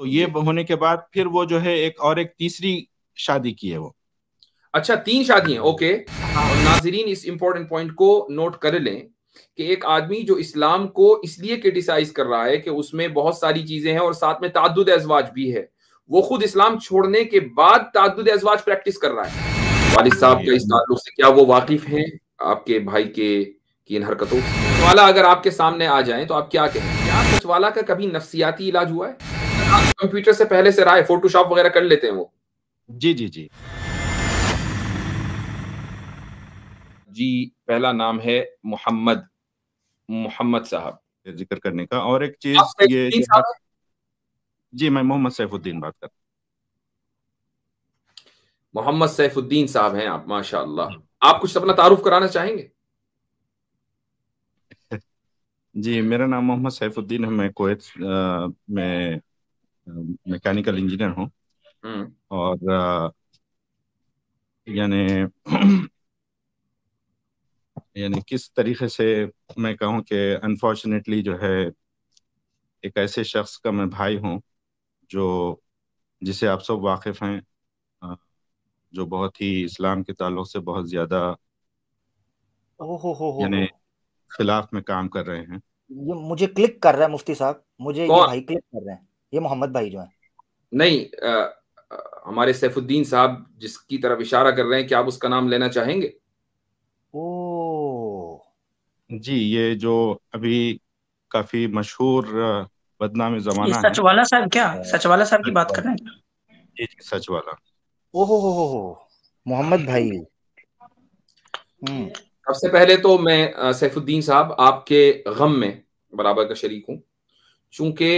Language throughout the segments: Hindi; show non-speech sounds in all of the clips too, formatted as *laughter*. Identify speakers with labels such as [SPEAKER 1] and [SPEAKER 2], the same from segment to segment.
[SPEAKER 1] तो ये होने के बाद फिर वो जो है एक और एक तीसरी शादी की है वो अच्छा तीन शादी है हाँ। ओके हाँ, और नाजरीन इस इंपॉर्टेंट पॉइंट को नोट कर लें कि एक आदमी जो इस्लाम को इसलिए क्रिटिसाइज कर रहा है कि उसमें बहुत सारी चीजें हैं और साथ में तादुद एजवाज भी है वो खुद इस्लाम छोड़ने के बाद तादुद एजवाज प्रैक्टिस कर रहा है वालिद साहब का इस ताल्लुक से क्या वो वाकिफ हैं आपके भाई के की इन हरकतों वाला अगर आपके सामने आ जाए तो आप क्या कहें क्या सचवाला का कभी नफसियाती इलाज हुआ है कंप्यूटर से पहले से राय फोटोशॉप वगैरह कर लेते हैं वो जी जी जी जी पहला नाम है मोहम्मद
[SPEAKER 2] मोहम्मद साहब जिक्र करने का और एक चीज ये जी मैं मोहम्मद सैफुद्दीन बात कर मोहम्मद सैफुद्दीन
[SPEAKER 1] साहब हैं आप माशाल्लाह हम्म। आप कुछ अपना तारुफ कराना चाहेंगे
[SPEAKER 2] *laughs* जी मेरा नाम मोहम्मद सैफुद्दीन है मैं कोयत में मैकेनिकल इंजीनियर हूँ हम्म। और यानी यानी किस तरीके से मैं कहूँ कि अनफॉर्चुनेटली जो है एक ऐसे शख्स का मैं भाई हूँ जो जिसे आप सब वाकिफ़ हैं जो बहुत ही इस्लाम के ताल्लुक से बहुत ज़्यादा यानी खिलाफ में काम कर रहे हैं
[SPEAKER 3] ये मुझे क्लिक कर रहा है मुफ्ती साहब मुझे ये भाई क्लिक कर रहे हैं ये मोहम्मद भाई
[SPEAKER 1] जो है नहीं आ, हमारे सैफुद्दीन साहब जिसकी तरफ इशारा कर रहे हैं कि आप उसका नाम लेना चाहेंगे
[SPEAKER 2] ओ जी ये जो अभी काफी मशहूर बदनाम जमाना सच
[SPEAKER 1] वाला साहब क्या हाँ।
[SPEAKER 2] सच वाला साहब की बात कर रहे हैं जी सच वाला
[SPEAKER 3] ओहो हो हो मोहम्मद भाई
[SPEAKER 1] हम्म। हम्म। सबसे पहले तो मैं सैफुद्दीन साहब आपके गम में बराबर का शरीक हूँ चूंकि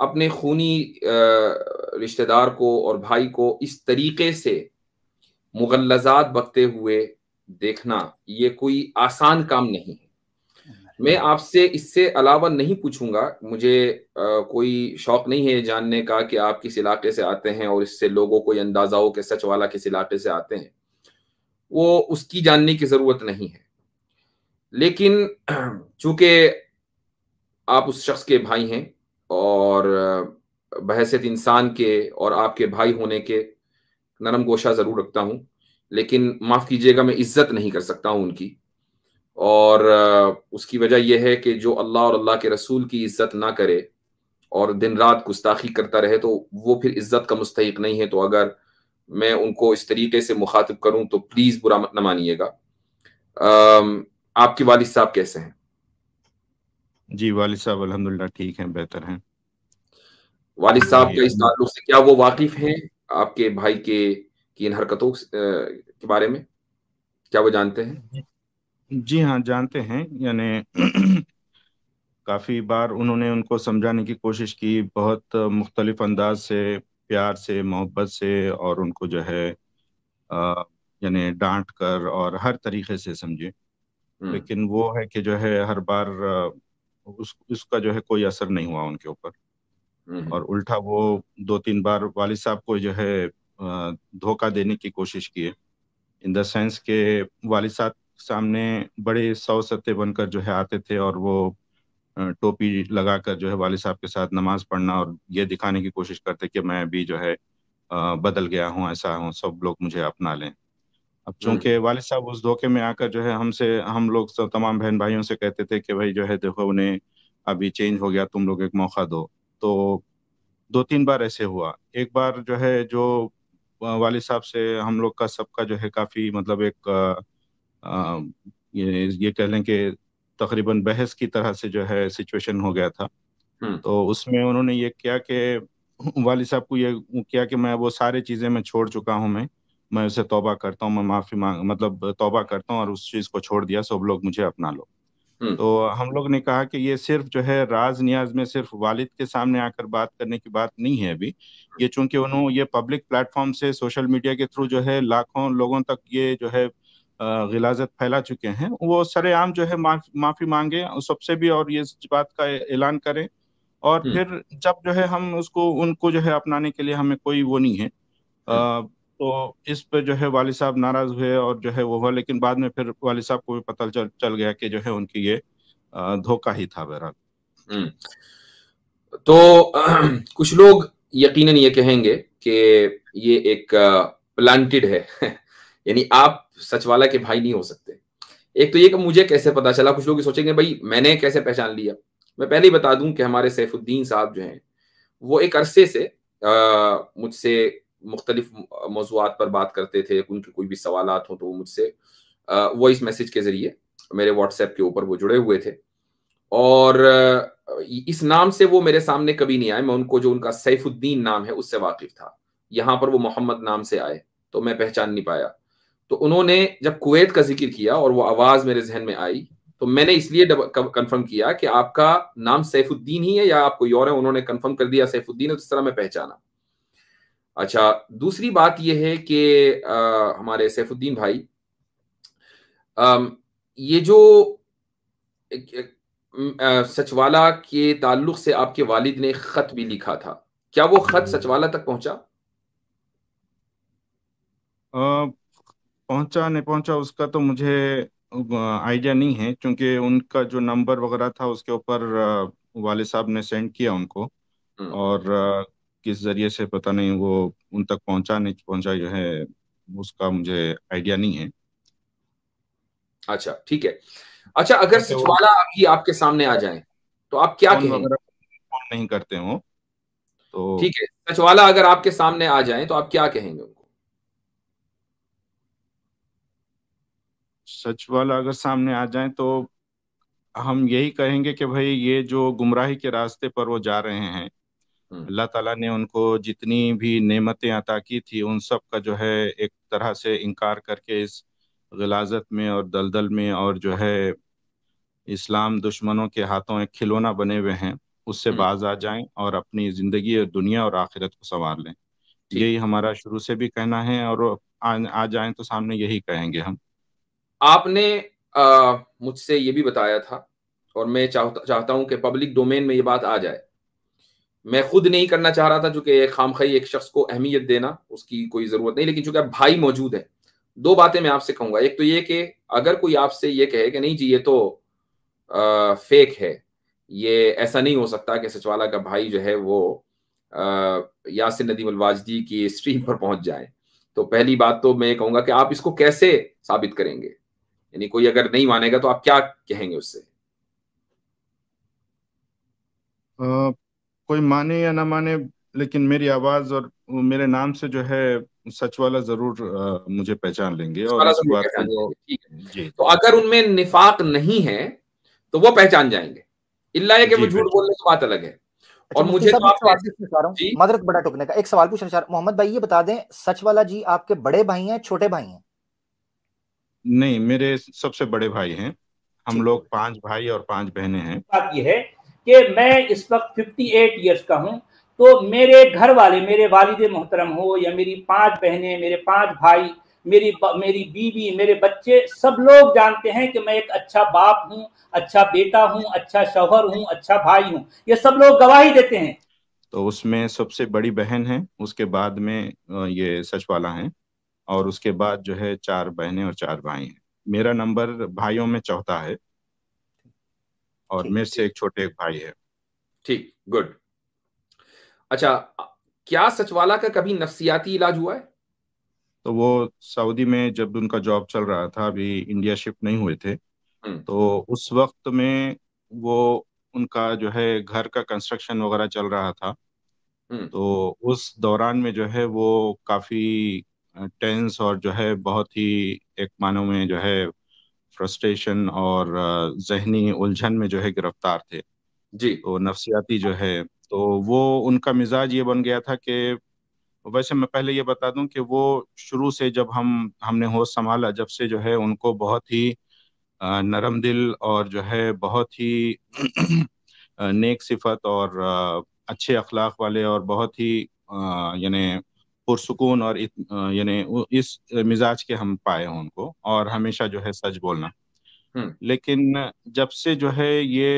[SPEAKER 1] अपने खूनी रिश्तेदार को और भाई को इस तरीके से मुगलजात बकते हुए देखना ये कोई आसान काम नहीं है मैं आपसे इससे अलावा नहीं पूछूंगा मुझे आ, कोई शौक नहीं है जानने का कि आप किस इलाके से आते हैं और इससे लोगों को अंदाजा हो कि सच वाला किस इलाके से आते हैं वो उसकी जानने की ज़रूरत नहीं है लेकिन *clears throat* चूंकि आप उस शख्स के भाई हैं और बहसीत इंसान के और आपके भाई होने के नरम गोशा ज़रूर रखता हूँ लेकिन माफ़ कीजिएगा मैं इज्जत नहीं कर सकता हूँ उनकी और उसकी वजह यह है कि जो अल्लाह और अल्लाह के रसूल की इज्जत ना करे और दिन रात गुस्ताखी करता रहे तो वो फिर इज्जत का मुस्तक नहीं है तो अगर मैं उनको इस तरीके से मुखातब करूं तो प्लीज़ बुरा मत न मानिएगा आपके वालिद साहब कैसे हैं जी वालिद साहब अलहमदुल्ला ठीक हैं बेहतर हैं वालिद साहब का इस ताल्लुक से क्या वो वाकिफ हैं आपके भाई के की इन हरकतों के बारे में क्या वो जानते हैं
[SPEAKER 2] जी हाँ जानते हैं यानी *clears throat* काफ़ी बार उन्होंने उनको समझाने की कोशिश की बहुत मुख्तलिफ अंदाज से प्यार से मोहब्बत से और उनको जो है यानी डांट कर और हर तरीके से समझे हम्म। लेकिन वो है कि जो है हर बार उस उसका जो है कोई असर नहीं हुआ उनके ऊपर हम्म। और उल्टा वो दो तीन बार वालिद साहब को जो है धोखा देने की कोशिश किए इन द सेंस के वालिद साहब सामने बड़े सौ सत्य बनकर जो है आते थे और वो टोपी लगाकर जो है वाली साहब के साथ नमाज पढ़ना और ये दिखाने की कोशिश करते कि मैं भी जो है बदल गया हूँ ऐसा हूँ सब लोग मुझे अपना लें अब हम्म। चूंकि वाले साहब उस धोखे में आकर जो है हमसे हम लोग सब तमाम बहन भाइयों से कहते थे कि भाई जो है देखो उन्हें अभी चेंज हो गया तुम लोग एक मौका दो तो दो तीन बार ऐसे हुआ एक बार जो है जो वाले साहब से हम लोग का सबका जो है काफी मतलब एक आ, आ, ये ये कह लें कि तकरीबन बहस की तरह से जो है सिचुएशन हो गया था हम्म। तो उसमें उन्होंने ये किया कि वाली साहब को ये किया कि मैं वो सारी चीजें मैं छोड़ चुका हूं मैं मैं उसे तौबा करता हूँ मैं माफी मांग मतलब तौबा करता हूँ और उस चीज को छोड़ दिया सब लोग मुझे अपना लो हम्म। तो हम लोग ने कहा कि ये सिर्फ जो है राज नियाज में सिर्फ वालिद के सामने आकर बात करने की बात नहीं है अभी हम्म। ये चूंकि उन्होंने ये पब्लिक प्लेटफॉर्म से सोशल मीडिया के थ्रू जो है लाखों लोगों तक ये जो है गिलाजत फैला चुके हैं वो सरेआम जो है माफ, माफी मांगे सबसे भी और ये बात का ऐलान करें और हम्म। फिर जब जो है हम उसको उनको जो है अपनाने के लिए हमें कोई वो नहीं है आ, तो इस पर जो है वाली साहब नाराज हुए और जो है वो हुआ लेकिन बाद में फिर वाली साहब को भी पता चल चल गया कि जो है उनकी ये धोखा ही था बहरहाल हम्म। तो *clears throat* कुछ लोग
[SPEAKER 1] यकीनन ये कहेंगे कि ये एक प्लांटेड है *laughs* यानी आप सचवाला के भाई नहीं हो सकते एक तो ये कि मुझे कैसे पता चला कुछ लोग सोचेंगे भाई मैंने कैसे पहचान लिया मैं पहले ही बता दूं कि हमारे सैफुद्दीन साहब जो हैं वो एक अरसे से मुझसे मुख्तलिफ मौजूद पर बात करते थे उनके कोई भी सवाल हों तो वो मुझसे वॉइस मैसेज के ज़रिए मेरे व्हाट्सएप के ऊपर वो जुड़े हुए थे और इस नाम से वो मेरे सामने कभी नहीं आए मैं उनको जो उनका सैफुद्दीन नाम है उससे वाकिफ था यहाँ पर वो मोहम्मद नाम से आए तो मैं पहचान नहीं पाया तो उन्होंने जब कुवैत का जिक्र किया और वो आवाज़ मेरे जहन में आई तो मैंने इसलिए कंफर्म किया कि आपका नाम सैफुद्दीन ही है या आप कोई और है उन्होंने कंफर्म कर दिया सैफुद्दीन है तो इस तरह मैं पहचाना अच्छा दूसरी बात यह है कि हमारे सैफुद्दीन भाई आ, ये जो सचवाला के ताल्लुक से आपके वालिद ने खत भी लिखा था क्या वो खत हम्म। सचवाला तक पहुंचा
[SPEAKER 2] आ, पहुंचा नहीं पहुंचा उसका तो मुझे आइडिया नहीं है क्योंकि उनका जो नंबर वगैरह था उसके ऊपर वाले साहब ने सेंड किया उनको हम्म। और किस जरिए से पता नहीं वो उन तक पहुंचा नहीं पहुंचा जो है उसका मुझे आइडिया नहीं है अच्छा ठीक है
[SPEAKER 1] अच्छा अगर तो सचवाला अभी आपके सामने आ जाए तो आप क्या कहेंगे नहीं करते हो तो ठीक है सचवाला अगर आपके सामने आ जाए तो आप क्या कहेंगे उनको
[SPEAKER 2] सचवाला अगर सामने आ जाए तो हम यही कहेंगे कि भाई ये जो गुमराही के रास्ते पर वो जा रहे हैं हम्म। अल्लाह ताला ने उनको जितनी भी नेमतें अता की थी उन सब का जो है एक तरह से इनकार करके इस गलाजत में और दलदल में और जो है इस्लाम दुश्मनों के हाथों एक खिलौना बने हुए हैं उससे हम्म। बाज आ जाएं और अपनी ज़िंदगी और दुनिया और आखिरत को संवार लें यही हमारा शुरू से भी कहना है और आ, आ जाएं तो सामने यही कहेंगे हम
[SPEAKER 1] आपने मुझसे ये भी बताया था और मैं चाहता चाहता हूँ कि पब्लिक डोमेन में ये बात आ जाए मैं खुद नहीं करना चाह रहा था चूंकि खाम खई एक शख्स को अहमियत देना उसकी कोई ज़रूरत नहीं लेकिन चूंकि अब भाई मौजूद है दो बातें मैं आपसे कहूंगा एक तो ये कि अगर कोई आपसे ये कहे कि नहीं जी ये तो आ, फेक है ये ऐसा नहीं हो सकता कि सचवाला का भाई जो है वो अः यासिन नदीम अलवाजदी की स्ट्रीम पर पहुंच जाए तो पहली बात तो मैं ये कहूंगा कि आप इसको कैसे साबित करेंगे यानी कोई अगर नहीं मानेगा तो आप क्या कहेंगे उससे
[SPEAKER 2] कोई माने या ना माने लेकिन मेरी आवाज और मेरे नाम से जो है सच वाला जरूर मुझे पहचान लेंगे और इस बात को तो अगर उनमें निफाक नहीं है तो वो पहचान
[SPEAKER 1] जाएंगे इल्ला है कि वो झूठ बोलने की बात अलग है अच्छा, और मुझे तो आप
[SPEAKER 3] मदरत बड़ा टोकने का एक सवाल पूछना चाह रहा मोहम्मद भाई ये बता दें सच वाला जी आपके बड़े भाई हैं छोटे भाई हैं
[SPEAKER 2] नहीं मेरे सबसे बड़े भाई हैं हम लोग पांच भाई और पांच बहनें हैं
[SPEAKER 4] बात यह है कि मैं इस वक्त 58 ईयर्स का हूँ तो मेरे घर वाले मेरे वालिद मोहतरम हो या मेरी पांच बहनें मेरे पांच भाई मेरी मेरी बीवी मेरे बच्चे सब लोग जानते हैं कि मैं एक अच्छा बाप हूँ अच्छा बेटा हूँ अच्छा शौहर हूँ अच्छा भाई हूँ ये सब लोग गवाही देते हैं
[SPEAKER 2] तो उसमें सबसे बड़ी बहन है उसके बाद में ये सच वाला है और उसके बाद जो है चार बहनें और चार भाई हैं मेरा नंबर भाइयों में चौथा है और मेरे से एक छोटे एक भाई है ठीक गुड अच्छा
[SPEAKER 1] क्या सचवाला का कभी नफसियाती इलाज हुआ है
[SPEAKER 2] तो वो सऊदी में जब उनका जॉब चल रहा था अभी इंडिया शिफ्ट नहीं हुए थे हम्म। तो उस वक्त में वो उनका जो है घर का कंस्ट्रक्शन वगैरह चल रहा था हम्म। तो उस दौरान में जो है वो काफी टेंस और जो है बहुत ही एक मानो में जो है फ्रस्ट्रेशन और जहनी उलझन में जो है गिरफ्तार थे जी तो नफसियाती जो है तो वो उनका मिजाज ये बन गया था कि वैसे मैं पहले ये बता दूं कि वो शुरू से जब हम हमने होश संभाला जब से जो है उनको बहुत ही नरम दिल और जो है बहुत ही नेक सिफत और अच्छे अखलाक वाले और बहुत ही यानी पुरसकून और यानी इस मिजाज के हम पाए उनको और हमेशा जो है सच बोलना हम्म। लेकिन जब से जो है ये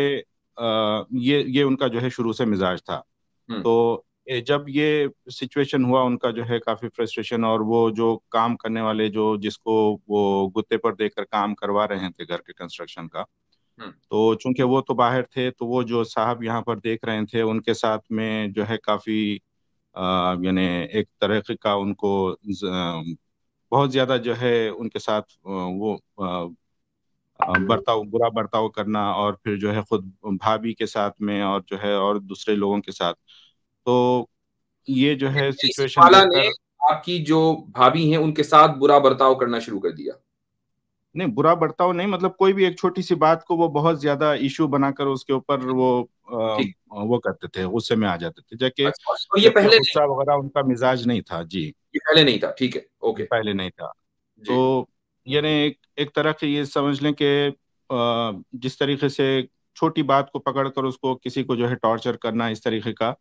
[SPEAKER 2] ये ये उनका जो है शुरू से मिजाज था हम्म। तो जब ये सिचुएशन हुआ उनका जो है काफी फ्रस्ट्रेशन और वो जो काम करने वाले जो जिसको वो गुत्ते पर देकर काम करवा रहे थे घर के कंस्ट्रक्शन का हम्म। तो चूंकि वो तो बाहर थे तो वो जो साहब यहाँ पर देख रहे थे उनके साथ में जो है काफी यानी एक तरह का उनको बहुत ज़्यादा जो है उनके साथ वो बर्ताव बुरा बर्ताव करना और फिर जो है खुद भाभी के साथ में और जो है और दूसरे लोगों के साथ तो ये जो है सिचुएशन आपकी जो भाभी हैं उनके साथ बुरा बर्ताव करना शुरू कर दिया नहीं बुरा बर्ताव नहीं मतलब कोई भी एक छोटी सी बात को वो बहुत ज्यादा इश्यू बनाकर उसके ऊपर वो आ, वो करते थे गुस्से में आ जाते थे जबकि अच्छा, तो गुस्सा वगैरह उनका मिजाज नहीं था जी ये पहले नहीं था ठीक है ओके पहले नहीं था तो यानी एक, एक तरह से ये समझ लें कि जिस तरीके से छोटी बात को पकड़कर उसको किसी को जो है टॉर्चर करना इस तरीके का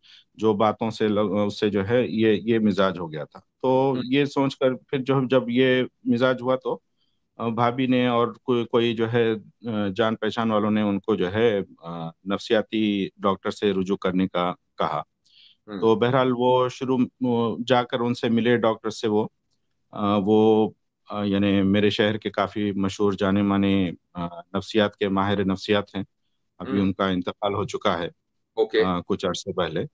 [SPEAKER 2] जो बातों से उससे जो है ये ये मिजाज हो गया था तो हम्म। ये सोचकर फिर जो जब ये मिजाज हुआ तो भाभी ने और को, कोई जो है जान पहचान वालों ने उनको जो है नफसियाती डॉक्टर से रुजू करने का कहा हम्म। तो बहरहाल वो शुरू जाकर उनसे मिले डॉक्टर से वो वो यानी मेरे शहर के काफ़ी मशहूर जाने माने नफसियात के माहिर नफसियात हैं अभी हम्म। उनका इंतकाल हो चुका है ओके कुछ अरसे पहले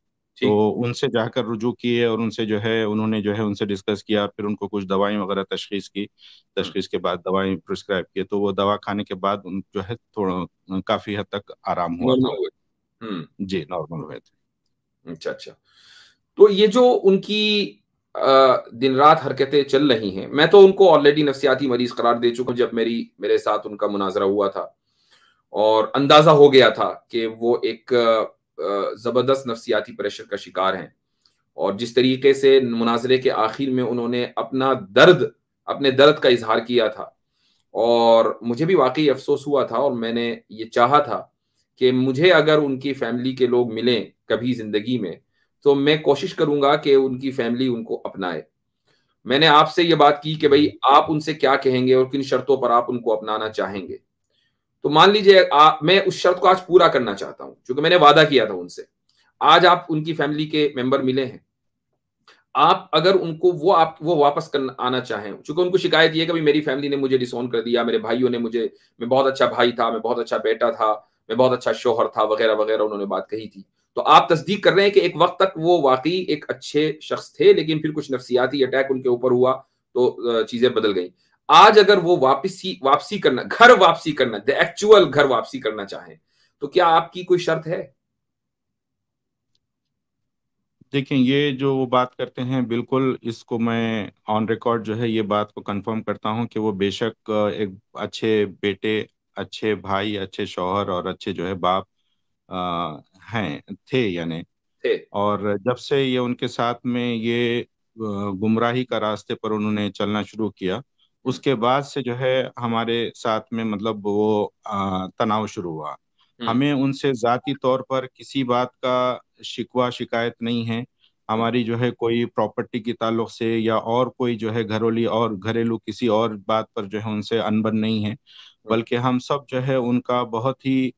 [SPEAKER 2] तो उनसे जाकर रुजू किए और उनसे जो है उन्होंने जो है उनसे डिस्कस किया फिर उनको कुछ दवाई वगैरह तशखीस की तशखीस के बाद दवाई प्रिस्क्राइब किए तो वो दवा खाने के बाद उन जो है थोड़ा काफी हद तक आराम हुआ था
[SPEAKER 1] हम्म।
[SPEAKER 2] जी नॉर्मल हुए थे अच्छा अच्छा तो ये
[SPEAKER 1] जो उनकी दिन रात हरकतें चल रही हैं मैं तो उनको ऑलरेडी नफसियाती मरीज करार दे चुका जब मेरी मेरे साथ उनका मुनाजरा हुआ था और अंदाजा हो गया था कि वो एक ज़बरदस्त नफसियाती प्रेशर का शिकार हैं और जिस तरीके से मुनाजरे के आखिर में उन्होंने अपना दर्द अपने दर्द का इजहार किया था और मुझे भी वाकई अफसोस हुआ था और मैंने ये चाहा था कि मुझे अगर उनकी फैमिली के लोग मिलें कभी ज़िंदगी में तो मैं कोशिश करूंगा कि उनकी फैमिली उनको अपनाए मैंने आपसे ये बात की कि भाई आप उनसे क्या कहेंगे और किन शर्तों पर आप उनको अपनाना चाहेंगे तो मान लीजिए मैं उस शर्त को आज पूरा करना चाहता हूं क्योंकि मैंने वादा किया था उनसे आज आप उनकी फैमिली के मेंबर मिले हैं आप अगर उनको वो आप वो वापस करना आना चाहें चूंकि उनको शिकायत ये कि मेरी फैमिली ने मुझे डिसोन कर दिया मेरे भाइयों ने मुझे मैं बहुत अच्छा भाई था मैं बहुत अच्छा बेटा था मैं बहुत अच्छा शोहर था वगैरह वगैरह उन्होंने बात कही थी तो आप तस्दीक कर रहे हैं कि एक वक्त तक वो वाकई एक अच्छे शख्स थे लेकिन फिर कुछ नफसियाती अटैक उनके ऊपर हुआ तो चीजें बदल गई आज अगर वो वापसी वापसी करना घर वापसी करना द एक्चुअल घर वापसी करना चाहे तो क्या आपकी कोई शर्त है
[SPEAKER 2] देखें ये जो वो बात करते हैं बिल्कुल इसको मैं ऑन रिकॉर्ड जो है ये बात को कंफर्म करता हूँ कि वो बेशक एक अच्छे बेटे अच्छे भाई अच्छे शौहर और अच्छे जो है बाप आ, हैं थे यानी और जब से ये उनके साथ में ये गुमराही का रास्ते पर उन्होंने चलना शुरू किया उसके बाद से जो है हमारे साथ में मतलब वो तनाव शुरू हुआ हम्म। हमें उनसे जाती तौर पर किसी बात का शिकवा शिकायत नहीं है हमारी जो है कोई प्रॉपर्टी के ताल्लुक से या और कोई जो है घरोली और घरेलू किसी और बात पर जो है उनसे अनबन नहीं है हम्म। बल्कि हम सब जो है उनका बहुत ही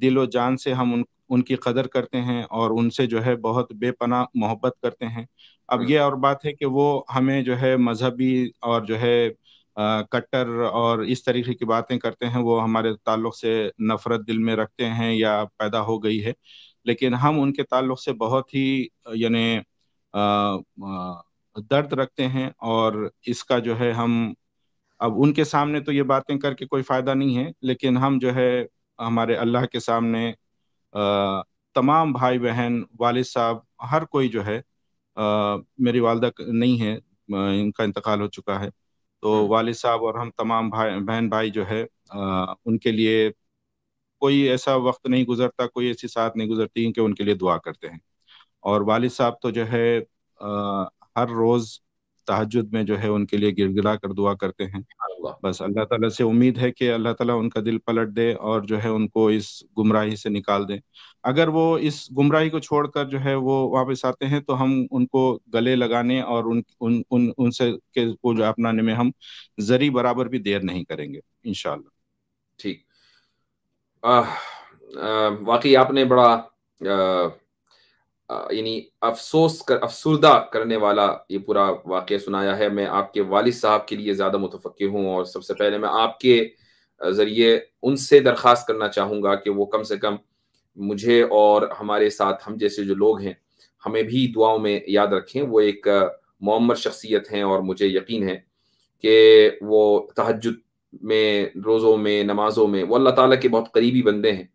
[SPEAKER 2] दिलो जान से हम उन उनकी कदर करते हैं और उनसे जो है बहुत बेपना मोहब्बत करते हैं अब हम्म। ये और बात है कि वो हमें जो है मजहबी और जो है कट्टर और इस तरीके की बातें करते हैं वो हमारे ताल्लुक से नफरत दिल में रखते हैं या पैदा हो गई है लेकिन हम उनके ताल्लुक से बहुत ही यानी दर्द रखते हैं और इसका जो है हम अब उनके सामने तो ये बातें करके कोई फ़ायदा नहीं है लेकिन हम जो है हमारे अल्लाह के सामने आ, तमाम भाई बहन वाल साहब हर कोई जो है आ, मेरी वालदा नहीं है इनका इंतकाल हो चुका है तो हम्म। वाले साहब और हम तमाम भाई बहन भाई जो है आ, उनके लिए कोई ऐसा वक्त नहीं गुजरता कोई ऐसी साथ नहीं गुजरती कि उनके लिए दुआ करते हैं और वाल साहब तो जो है आ, हर रोज़ तहजद में जो है उनके लिए गिड़गिड़ा कर दुआ करते हैं बस अल्लाह ताला से उम्मीद है कि अल्लाह ताला उनका दिल पलट दे और जो है उनको इस गुमराही से निकाल दे अगर वो इस गुमराही को छोड़कर जो है वो वापस आते हैं तो हम उनको गले लगाने और उन उन उन उनसे के को जो अपनाने में हम जरी बराबर भी देर नहीं करेंगे इनशाला ठीक
[SPEAKER 1] वाकई आपने बड़ा आ, यानी अफसोस कर अफसरदा करने वाला ये पूरा वाक़ सुनाया है मैं आपके वाल साहब के लिए ज़्यादा मुतफ़ हूँ और सबसे पहले मैं आपके ज़रिए उनसे दरख्वास्त करना चाहूँगा कि वो कम से कम मुझे और हमारे साथ हम जैसे जो लोग हैं हमें भी दुआओं में याद रखें वो एक मम्मर शख्सियत हैं और मुझे यकीन है कि वो तहजद में रोज़ों में नमाज़ों में वो अल्लाह ताला के बहुत करीबी बंदे हैं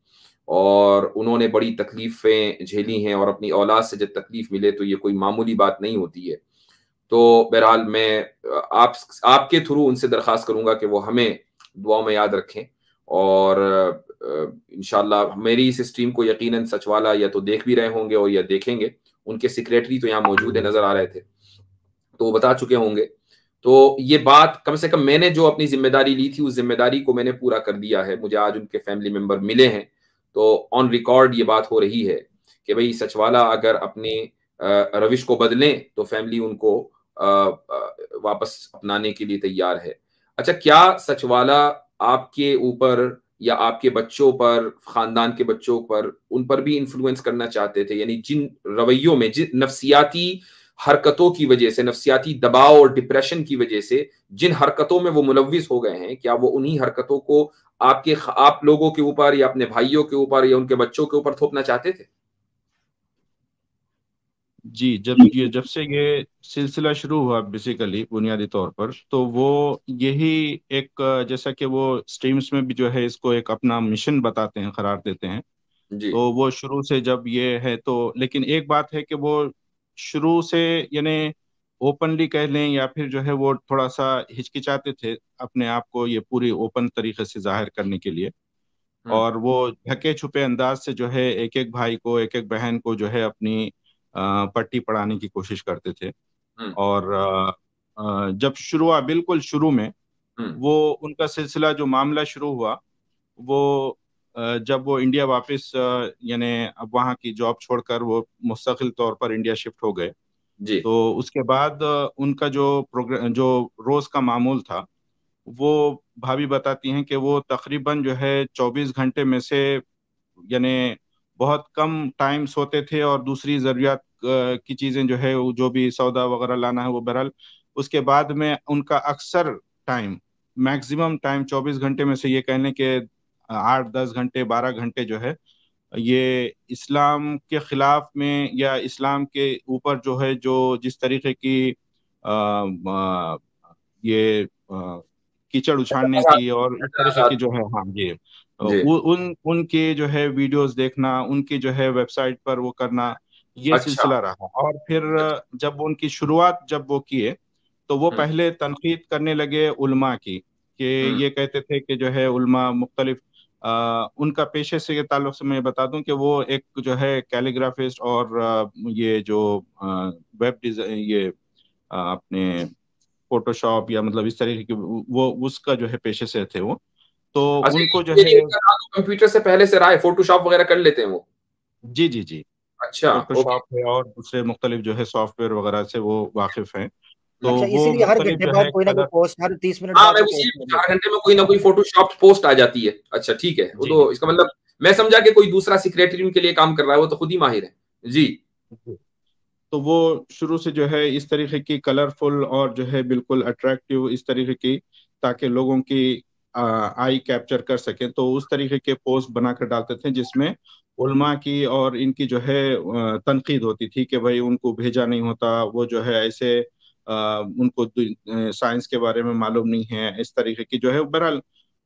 [SPEAKER 1] और उन्होंने बड़ी तकलीफ़ें झेली हैं और अपनी औलाद से जब तकलीफ़ मिले तो ये कोई मामूली बात नहीं होती है तो बहरहाल मैं आप आपके थ्रू उनसे दरख्वास्त करूंगा कि वो हमें दुआओं में याद रखें और इन मेरी इस स्ट्रीम को यकीन सचवाला या तो देख भी रहे होंगे और या देखेंगे उनके सेक्रेटरी तो यहाँ मौजूद है नज़र आ रहे थे तो वो बता चुके होंगे तो ये बात कम से कम मैंने जो अपनी जिम्मेदारी ली थी उस जिम्मेदारी को मैंने पूरा कर दिया है मुझे आज उनके फैमिली मेम्बर मिले हैं तो ऑन रिकॉर्ड ये बात हो रही है कि भाई सचवाला अगर अपने रविश को बदलें तो फैमिली उनको वापस अपनाने के लिए तैयार है अच्छा क्या सचवाला आपके ऊपर या आपके बच्चों पर खानदान के बच्चों पर उन पर भी इन्फ्लुएंस करना चाहते थे यानी जिन रवैयों में जिन नफसियाती हरकतों की वजह से नफसियाती दबाव और डिप्रेशन की वजह से जिन हरकतों में वो मुलविस हो गए हैं क्या वो उन्हीं हरकतों को आपके आप लोगों के ऊपर या अपने भाइयों के ऊपर या उनके बच्चों के ऊपर थोपना चाहते थे
[SPEAKER 2] जी जब ये जब से ये सिलसिला शुरू हुआ बेसिकली बुनियादी तौर पर तो वो यही एक जैसा कि वो स्ट्रीम्स में भी जो है इसको एक अपना मिशन बताते हैं करार देते हैं जी। तो वो शुरू से जब ये है तो लेकिन एक बात है कि वो शुरू से यानी ओपनली कह लें या फिर जो है वो थोड़ा सा हिचकिचाते थे अपने आप को ये पूरी ओपन तरीके से जाहिर करने के लिए हम्म। और वो ढके छुपे अंदाज से जो है एक एक भाई को एक एक बहन को जो है अपनी पट्टी पढ़ाने की कोशिश करते थे हम्म। और जब शुरू हुआ बिल्कुल शुरू में हम्म। वो उनका सिलसिला जो मामला शुरू हुआ वो जब वो इंडिया वापस यानी अब वहाँ की जॉब छोड़कर वो मुस्तकिल तौर पर इंडिया शिफ्ट हो गए जी तो उसके बाद उनका जो प्रोग्राम जो रोज का मामूल था वो भाभी बताती हैं कि वो तकरीबन जो है 24 घंटे में से यानी बहुत कम टाइम सोते थे और दूसरी ज़रूरियात की चीज़ें जो है जो भी सौदा वगैरह लाना है वो बहरहाल उसके बाद में उनका अक्सर टाइम मैक्सिमम टाइम 24 घंटे में से ये कहने के आठ दस घंटे बारह घंटे जो है ये इस्लाम के खिलाफ में या इस्लाम के ऊपर जो है जो जिस तरीके की आ, आ, ये कीचड़ उछाड़ने की अच्छा। और इस तरीके की जो है हाँ जी उ, उन उनके जो है वीडियोस देखना उनके जो है वेबसाइट पर वो करना ये अच्छा। सिलसिला रहा और फिर जब उनकी शुरुआत जब वो किए तो वो हम्म। पहले तनकीद करने लगे उल्मा की कि हम्म। ये कहते थे कि जो है उल्मा मुख्तलिफ आ, उनका पेशे से के ताल्लुक से मैं बता दूं कि वो एक जो है कैलीग्राफिस्ट और ये जो वेब डिजाइन ये अपने फोटोशॉप या मतलब इस तरीके की वो उसका जो है पेशे से थे वो तो अच्छा, उनको जो है तो कंप्यूटर से पहले से रहा है फोटोशॉप वगैरह कर लेते हैं वो जी जी जी अच्छा फोटोशॉप है और दूसरे मुख्तलिफ जो है सॉफ्टवेयर वगैरह से वो वाकिफ हैं तो अच्छा,
[SPEAKER 1] फोटोशॉप पोस्ट हाँ, आ जाती है अच्छा ठीक है वो तो इसका मतलब मैं समझा कोई दूसरा उनके लिए काम कर रहा है वो तो खुद ही माहिर है जी
[SPEAKER 2] तो वो शुरू से जो है इस तरीके की कलरफुल और जो है बिल्कुल अट्रैक्टिव इस तरीके की ताकि लोगों की आई कैप्चर कर सके तो उस तरीके के पोस्ट बनाकर डालते थे जिसमें उल्मा की और इनकी जो है तनकीद होती थी कि भाई उनको भेजा नहीं होता वो जो है ऐसे उनको साइंस के बारे में मालूम नहीं है इस तरीके की जो है बहरहाल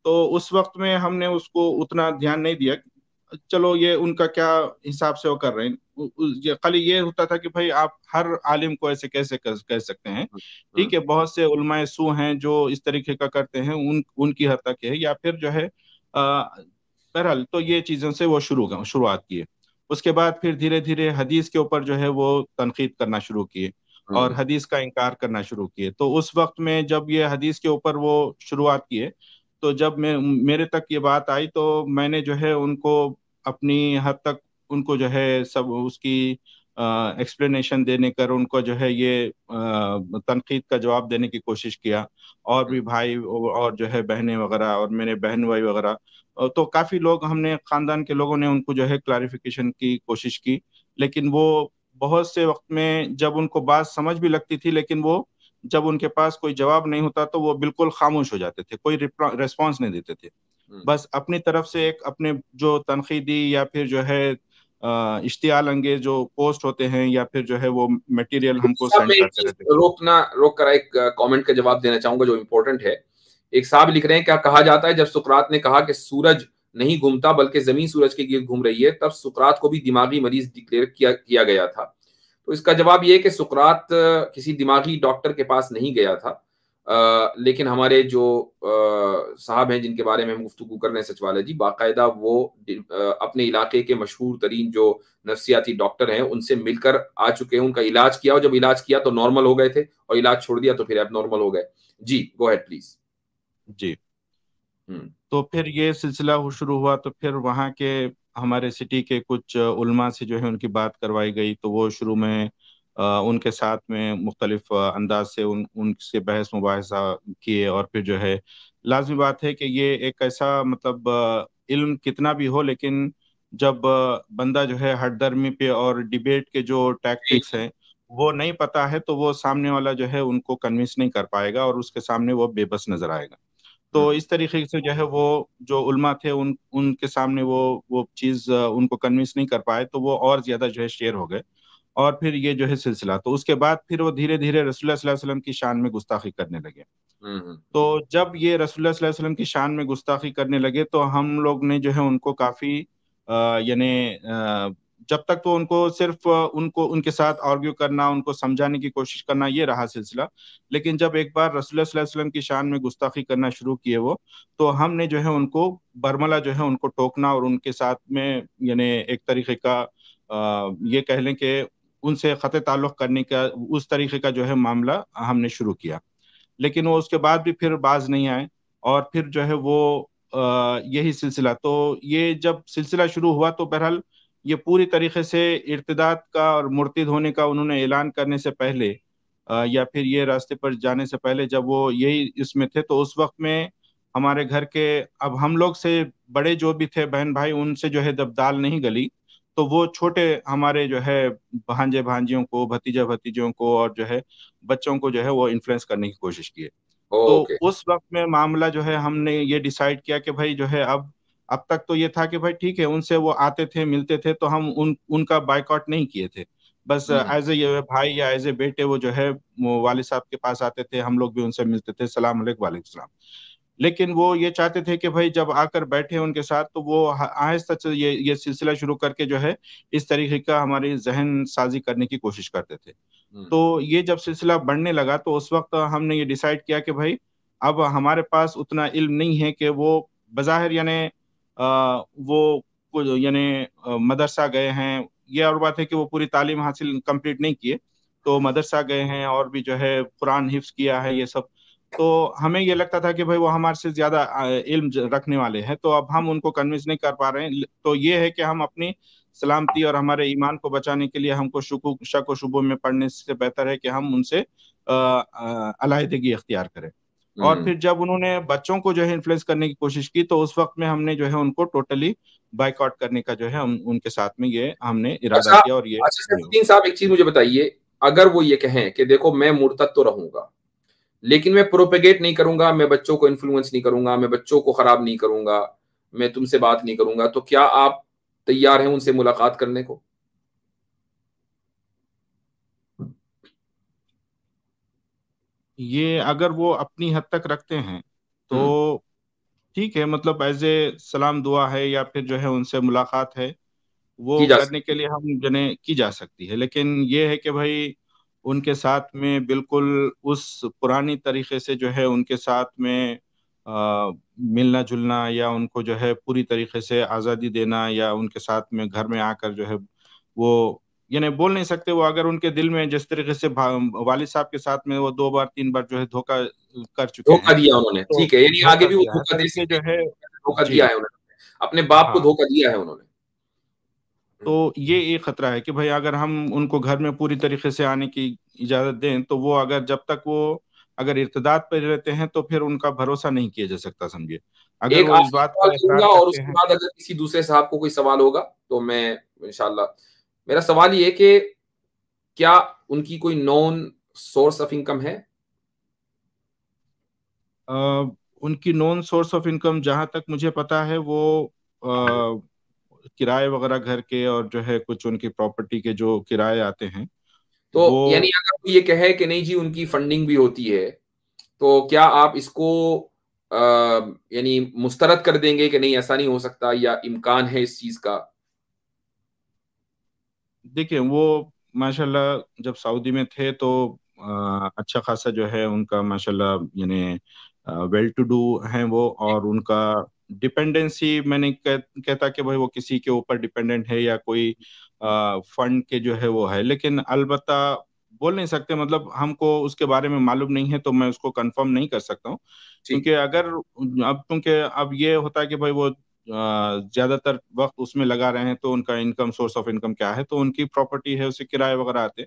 [SPEAKER 2] तो उस वक्त में हमने उसको उतना ध्यान नहीं दिया चलो ये उनका क्या हिसाब से वो कर रहे हैं ये खाली ये होता था कि भाई आप हर आलिम को ऐसे कैसे कह, सकते हैं अच्छा। ठीक है बहुत से उलमाए सू हैं जो इस तरीके का करते हैं उन उनकी हद तक है या फिर जो है बहरहाल तो ये चीज़ों से वो शुरू शुरुआत किए उसके बाद फिर धीरे धीरे हदीस के ऊपर जो है वो तनकीद करना शुरू किए और हम्म। हदीस का इनकार करना शुरू किए तो उस वक्त में जब ये हदीस के ऊपर वो शुरुआत किए तो जब मैं मेरे तक ये बात आई तो मैंने जो है उनको अपनी हद तक उनको जो है सब उसकी एक्सप्लेनेशन देने कर उनको जो है ये तनकीद का जवाब देने की कोशिश किया और भी भाई और जो है बहनें वगैरह और मेरे बहन भाई वगैरह तो काफ़ी लोग हमने ख़ानदान के लोगों ने उनको जो है क्लारिफिकेशन की कोशिश की लेकिन वो बहुत से वक्त में जब उनको बात समझ भी लगती थी लेकिन वो जब उनके पास कोई जवाब नहीं होता तो वो बिल्कुल खामोश हो जाते थे कोई रिस्पॉन्स नहीं देते थे हम्म। बस अपनी तरफ से एक अपने जो तनखीदी या फिर जो है इश्तियाल अंगेज जो पोस्ट होते हैं या फिर जो है वो मटेरियल हमको सेंड करते
[SPEAKER 1] रहते रोकना रोक कर एक कमेंट का जवाब देना चाहूंगा जो इम्पोर्टेंट है एक साहब लिख रहे हैं क्या कहा जाता है जब सुकरात ने कहा कि सूरज नहीं घूमता बल्कि जमीन सूरज के गिर घूम रही है तब सुकरात को भी दिमागी मरीज डिक्लेयर किया किया गया था तो इसका जवाब यह कि सुकरात किसी दिमागी डॉक्टर के पास नहीं गया था आ, लेकिन हमारे जो साहब हैं जिनके बारे में गुफ्तु कर रहे हैं सचवाला जी बाकायदा वो आ, अपने इलाके के मशहूर तरीन जो नफसियाती डॉक्टर हैं उनसे मिलकर आ चुके हैं उनका इलाज किया और जब इलाज किया तो नॉर्मल हो गए थे और इलाज छोड़ दिया तो फिर अब नॉर्मल हो गए जी गो हैड प्लीज जी
[SPEAKER 2] हम्म तो फिर ये सिलसिला शुरू हुआ तो फिर वहाँ के हमारे सिटी के कुछ उलमा से जो है उनकी बात करवाई गई तो वो शुरू में आ, उनके साथ में मुख्तलिफ अंदाज से उन उनसे बहस मुबासा किए और फिर जो है लाजमी बात है कि ये एक ऐसा मतलब इल्म कितना भी हो लेकिन जब बंदा जो है हटदर्मी पे और डिबेट के जो टैक्टिक्स हैं वो नहीं पता है तो वो सामने वाला जो है उनको कन्विंस नहीं कर पाएगा और उसके सामने वो बेबस नजर आएगा तो इस तरीके से जो है वो जो उलमा थे उन उनके सामने वो वो चीज़ उनको कन्विंस नहीं कर पाए तो वो और ज़्यादा जो है शेयर हो गए और फिर ये जो है सिलसिला तो उसके बाद फिर वो धीरे धीरे रसुल्लाम की शान में गुस्ताखी करने लगे हम्म, हम्म। तो जब ये रसुल्लाम की शान में गुस्ताखी करने लगे तो हम लोग ने जो है उनको काफ़ी यानी जब तक तो उनको सिर्फ उनको उनके साथ आर्ग्यू करना उनको समझाने की कोशिश करना ये रहा सिलसिला लेकिन जब एक बार रसुल्लाम की शान में गुस्ताखी करना शुरू किए वो तो हमने जो है उनको बर्मला जो है उनको टोकना और उनके साथ में यानी एक तरीके का आ, ये कह लें कि उनसे ख़त ताल्लुक़ करने का उस तरीके का जो है मामला हमने शुरू किया लेकिन वो उसके बाद भी फिर बाज नहीं आए और फिर जो है वो यही सिलसिला तो ये जब सिलसिला शुरू हुआ तो बहरहाल ये पूरी तरीके से इर्तदाद का और मुर्तिद होने का उन्होंने ऐलान करने से पहले या फिर ये रास्ते पर जाने से पहले जब वो यही इसमें थे तो उस वक्त में हमारे घर के अब हम लोग से बड़े जो भी थे बहन भाई उनसे जो है जब दाल नहीं गली तो वो छोटे हमारे जो है भांजे भांजियों को भतीजा भतीजियों को और जो है बच्चों को जो है वो इन्फ्लुएंस करने की कोशिश किए तो उस वक्त में मामला जो है हमने ये डिसाइड किया कि भाई जो है अब अब तक तो ये था कि भाई ठीक है उनसे वो आते थे मिलते थे तो हम उन उनका बाइकआउट नहीं किए थे बस एज हम्म। ए भाई या एज ए बेटे वो जो है वाले साहब के पास आते थे हम लोग भी उनसे मिलते थे सलाम सलाम लेकिन वो ये चाहते थे कि भाई जब आकर बैठे उनके साथ तो वो आहिस्ता ये ये सिलसिला शुरू करके जो है इस तरीके का हमारी जहन साजी करने की कोशिश करते थे हम्म। तो ये जब सिलसिला बढ़ने लगा तो उस वक्त हमने ये डिसाइड किया कि भाई अब हमारे पास उतना इल्म नहीं है कि वो बज़ाहिर यानी वो यानी मदरसा गए हैं ये और बात है कि वो पूरी तालीम हासिल कंप्लीट नहीं किए तो मदरसा गए हैं और भी जो है कुरान हिफ्स किया है ये सब तो हमें ये लगता था कि भाई वो हमारे से ज्यादा इल्म रखने वाले हैं तो अब हम उनको कन्विंस नहीं कर पा रहे हैं तो ये है कि हम अपनी सलामती और हमारे ईमान को बचाने के लिए हमको शकु शक व शुभों में पढ़ने से बेहतर है कि हम उनसे अलाहदगी अख्तियार करें और हम्म। फिर जब उन्होंने बच्चों को जो है इन्फ्लुएंस करने की कोशिश की तो उस वक्त में हमने जो है उनको टोटली बाइकआउट करने का जो है हम उनके साथ में ये हमने इरादा अच्छा, किया और ये अच्छा साहब एक चीज मुझे बताइए अगर वो ये कहें
[SPEAKER 1] कि देखो मैं मूर्तत्व तो रहूंगा लेकिन मैं प्रोपेगेट नहीं करूंगा मैं बच्चों को इन्फ्लुएंस नहीं करूंगा मैं बच्चों को खराब नहीं करूंगा मैं तुमसे बात नहीं करूंगा तो क्या आप तैयार हैं उनसे मुलाकात करने को
[SPEAKER 2] ये अगर वो अपनी हद तक रखते हैं तो हम्म। ठीक है मतलब एज ए सलाम दुआ है या फिर जो है उनसे मुलाकात है वो करने के लिए हम जने की जा सकती है लेकिन ये है कि भाई उनके साथ में बिल्कुल उस पुरानी तरीके से जो है उनके साथ में आ, मिलना जुलना या उनको जो है पूरी तरीके से आज़ादी देना या उनके साथ में घर में आकर जो है वो यानी बोल नहीं सकते वो अगर उनके दिल में जिस तरीके से वालिद साहब के साथ में वो दो बार तीन बार जो है धोखा कर चुके धोखा दिया उन्होंने तो ठीक है यानी आगे भी वो धोखा दे जो है धोखा दिया है उन्होंने अपने बाप को हाँ। धोखा दिया है उन्होंने तो ये एक खतरा है कि भाई अगर हम उनको घर में पूरी तरीके से आने की इजाजत दें तो वो अगर जब तक वो अगर इर्तदाद पर रहते हैं तो फिर उनका भरोसा नहीं किया जा सकता समझिए अगर एक वो इस बात और उसके
[SPEAKER 1] बाद अगर किसी दूसरे साहब को कोई सवाल होगा तो मैं इंशाल्लाह मेरा सवाल ये कि क्या उनकी कोई नॉन
[SPEAKER 2] सोर्स ऑफ इनकम है आ, उनकी नॉन सोर्स ऑफ इनकम जहां तक मुझे पता है वो किराए वगैरह घर के और जो है कुछ उनकी प्रॉपर्टी के जो किराए आते हैं तो यानी अगर कोई ये
[SPEAKER 1] कहे कि नहीं जी उनकी फंडिंग भी होती है तो क्या आप इसको यानी मुस्तरद कर देंगे कि नहीं ऐसा नहीं हो सकता या इम्कान है इस चीज का
[SPEAKER 2] देखिए वो माशाल्लाह जब सऊदी में थे तो आ, अच्छा खासा जो है उनका माशाल्लाह यानी वेल टू डू है वो और उनका डिपेंडेंसी मैंने कह, कहता कि भाई वो किसी के ऊपर डिपेंडेंट है या कोई फंड के जो है वो है लेकिन अलबत् बोल नहीं सकते मतलब हमको उसके बारे में मालूम नहीं है तो मैं उसको कंफर्म नहीं कर सकता हूँ क्योंकि अगर अब क्योंकि अब ये होता है कि भाई वो ज्यादातर वक्त उसमें लगा रहे हैं तो उनका इनकम सोर्स ऑफ इनकम क्या है तो उनकी प्रॉपर्टी है उसे किराए वगैरह आते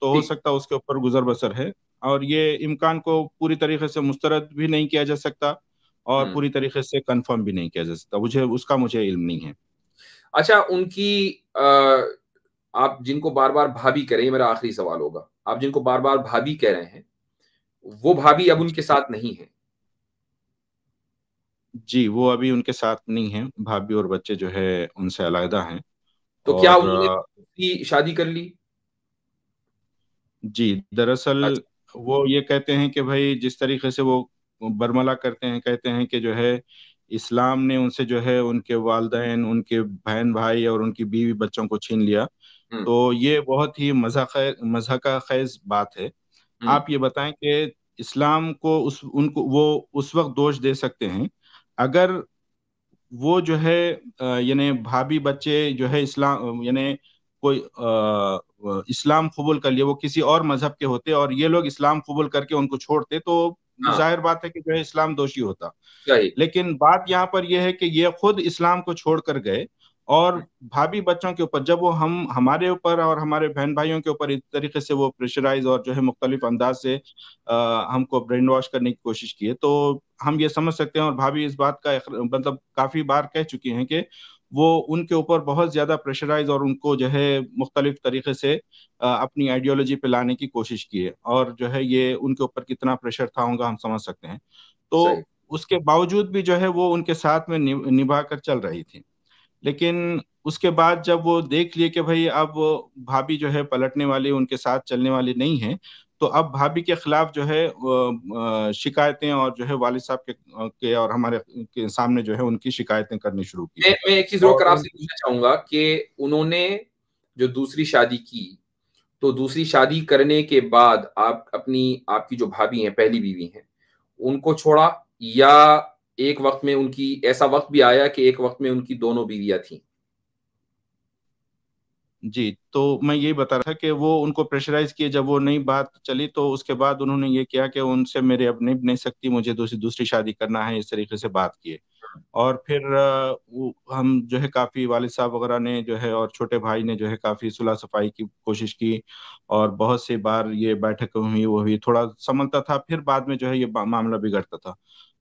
[SPEAKER 2] तो हो सकता है उसके ऊपर गुजर बसर है और ये इम्कान को पूरी तरीके से मुस्तरद भी नहीं किया जा सकता और हम्म। पूरी तरीके से कंफर्म भी नहीं किया जा सकता मुझे उसका मुझे इल्म नहीं है अच्छा उनकी
[SPEAKER 1] आप जिनको बार बार भाभी कह रहे हैं मेरा आखिरी सवाल होगा आप जिनको बार बार
[SPEAKER 2] भाभी कह रहे हैं वो भाभी अब उनके साथ नहीं है जी वो अभी उनके साथ नहीं है भाभी और बच्चे जो है उनसे अलायदा हैं तो और, क्या उन्होंने शादी कर ली जी दरअसल अच्छा। वो ये कहते हैं कि भाई जिस तरीके से वो बरमला करते हैं कहते हैं कि जो है इस्लाम ने उनसे जो है उनके वालदेन उनके बहन भाई और उनकी बीवी बच्चों को छीन लिया हम्म। तो ये बहुत ही मजाक मजा खैज बात है हम्म। आप ये बताएं कि इस्लाम को उस उनको वो उस वक्त दोष दे सकते हैं अगर वो जो है यानी भाभी बच्चे जो है इस्लाम यानी कोई आ, इस्लाम कबूल कर लिए वो किसी और मजहब के होते और ये लोग इस्लाम कबूल करके उनको छोड़ते तो हाँ। जाहिर बात है कि जो है इस्लाम दोषी होता लेकिन बात यहाँ पर यह है कि ये खुद इस्लाम को छोड़कर गए और भाभी बच्चों के ऊपर जब वो हम हमारे ऊपर और हमारे बहन भाइयों के ऊपर इस तरीके से वो प्रेशराइज और जो है मुख्तलिफ अंदाज से आ, हमको ब्रेन वॉश करने की कोशिश की है तो हम ये समझ सकते हैं और भाभी इस बात का मतलब काफी बार कह चुकी हैं कि वो उनके ऊपर बहुत ज्यादा प्रेशराइज और उनको जो है मुख्तलिफ तरीके से अपनी आइडियोलॉजी पे लाने की कोशिश की है और जो है ये उनके ऊपर कितना प्रेशर था होगा हम समझ सकते हैं तो उसके बावजूद भी जो है वो उनके साथ में निभा कर चल रही थी लेकिन उसके बाद जब वो देख लिए कि भाई अब भाभी जो है पलटने वाली उनके साथ चलने वाली नहीं है तो अब भाभी के खिलाफ जो है शिकायतें और जो है वालिद साहब के, के और हमारे के सामने जो है उनकी शिकायतें करनी शुरू की मैं,
[SPEAKER 1] मैं एक चीज रोक आपसे
[SPEAKER 2] पूछना चाहूंगा कि
[SPEAKER 1] उन्होंने जो दूसरी शादी की तो दूसरी शादी करने के बाद आप अपनी आपकी जो भाभी हैं पहली बीवी हैं उनको छोड़ा या एक वक्त में उनकी ऐसा वक्त भी आया कि एक वक्त में उनकी दोनों बीवियां थी
[SPEAKER 2] जी तो मैं यही बता रहा था कि वो उनको प्रेशराइज किए जब वो नई बात चली तो उसके बाद उन्होंने ये किया कि उनसे मेरे अब नहीं नहीं सकती मुझे दूसरी दूसरी शादी करना है इस तरीके से बात किए और फिर हम जो है काफ़ी वाले साहब वगैरह ने जो है और छोटे भाई ने जो है काफ़ी सुलह सफाई की कोशिश की और बहुत सी बार ये बैठक हुई वो हुई थोड़ा संभलता था फिर बाद में जो है ये मामला बिगड़ता था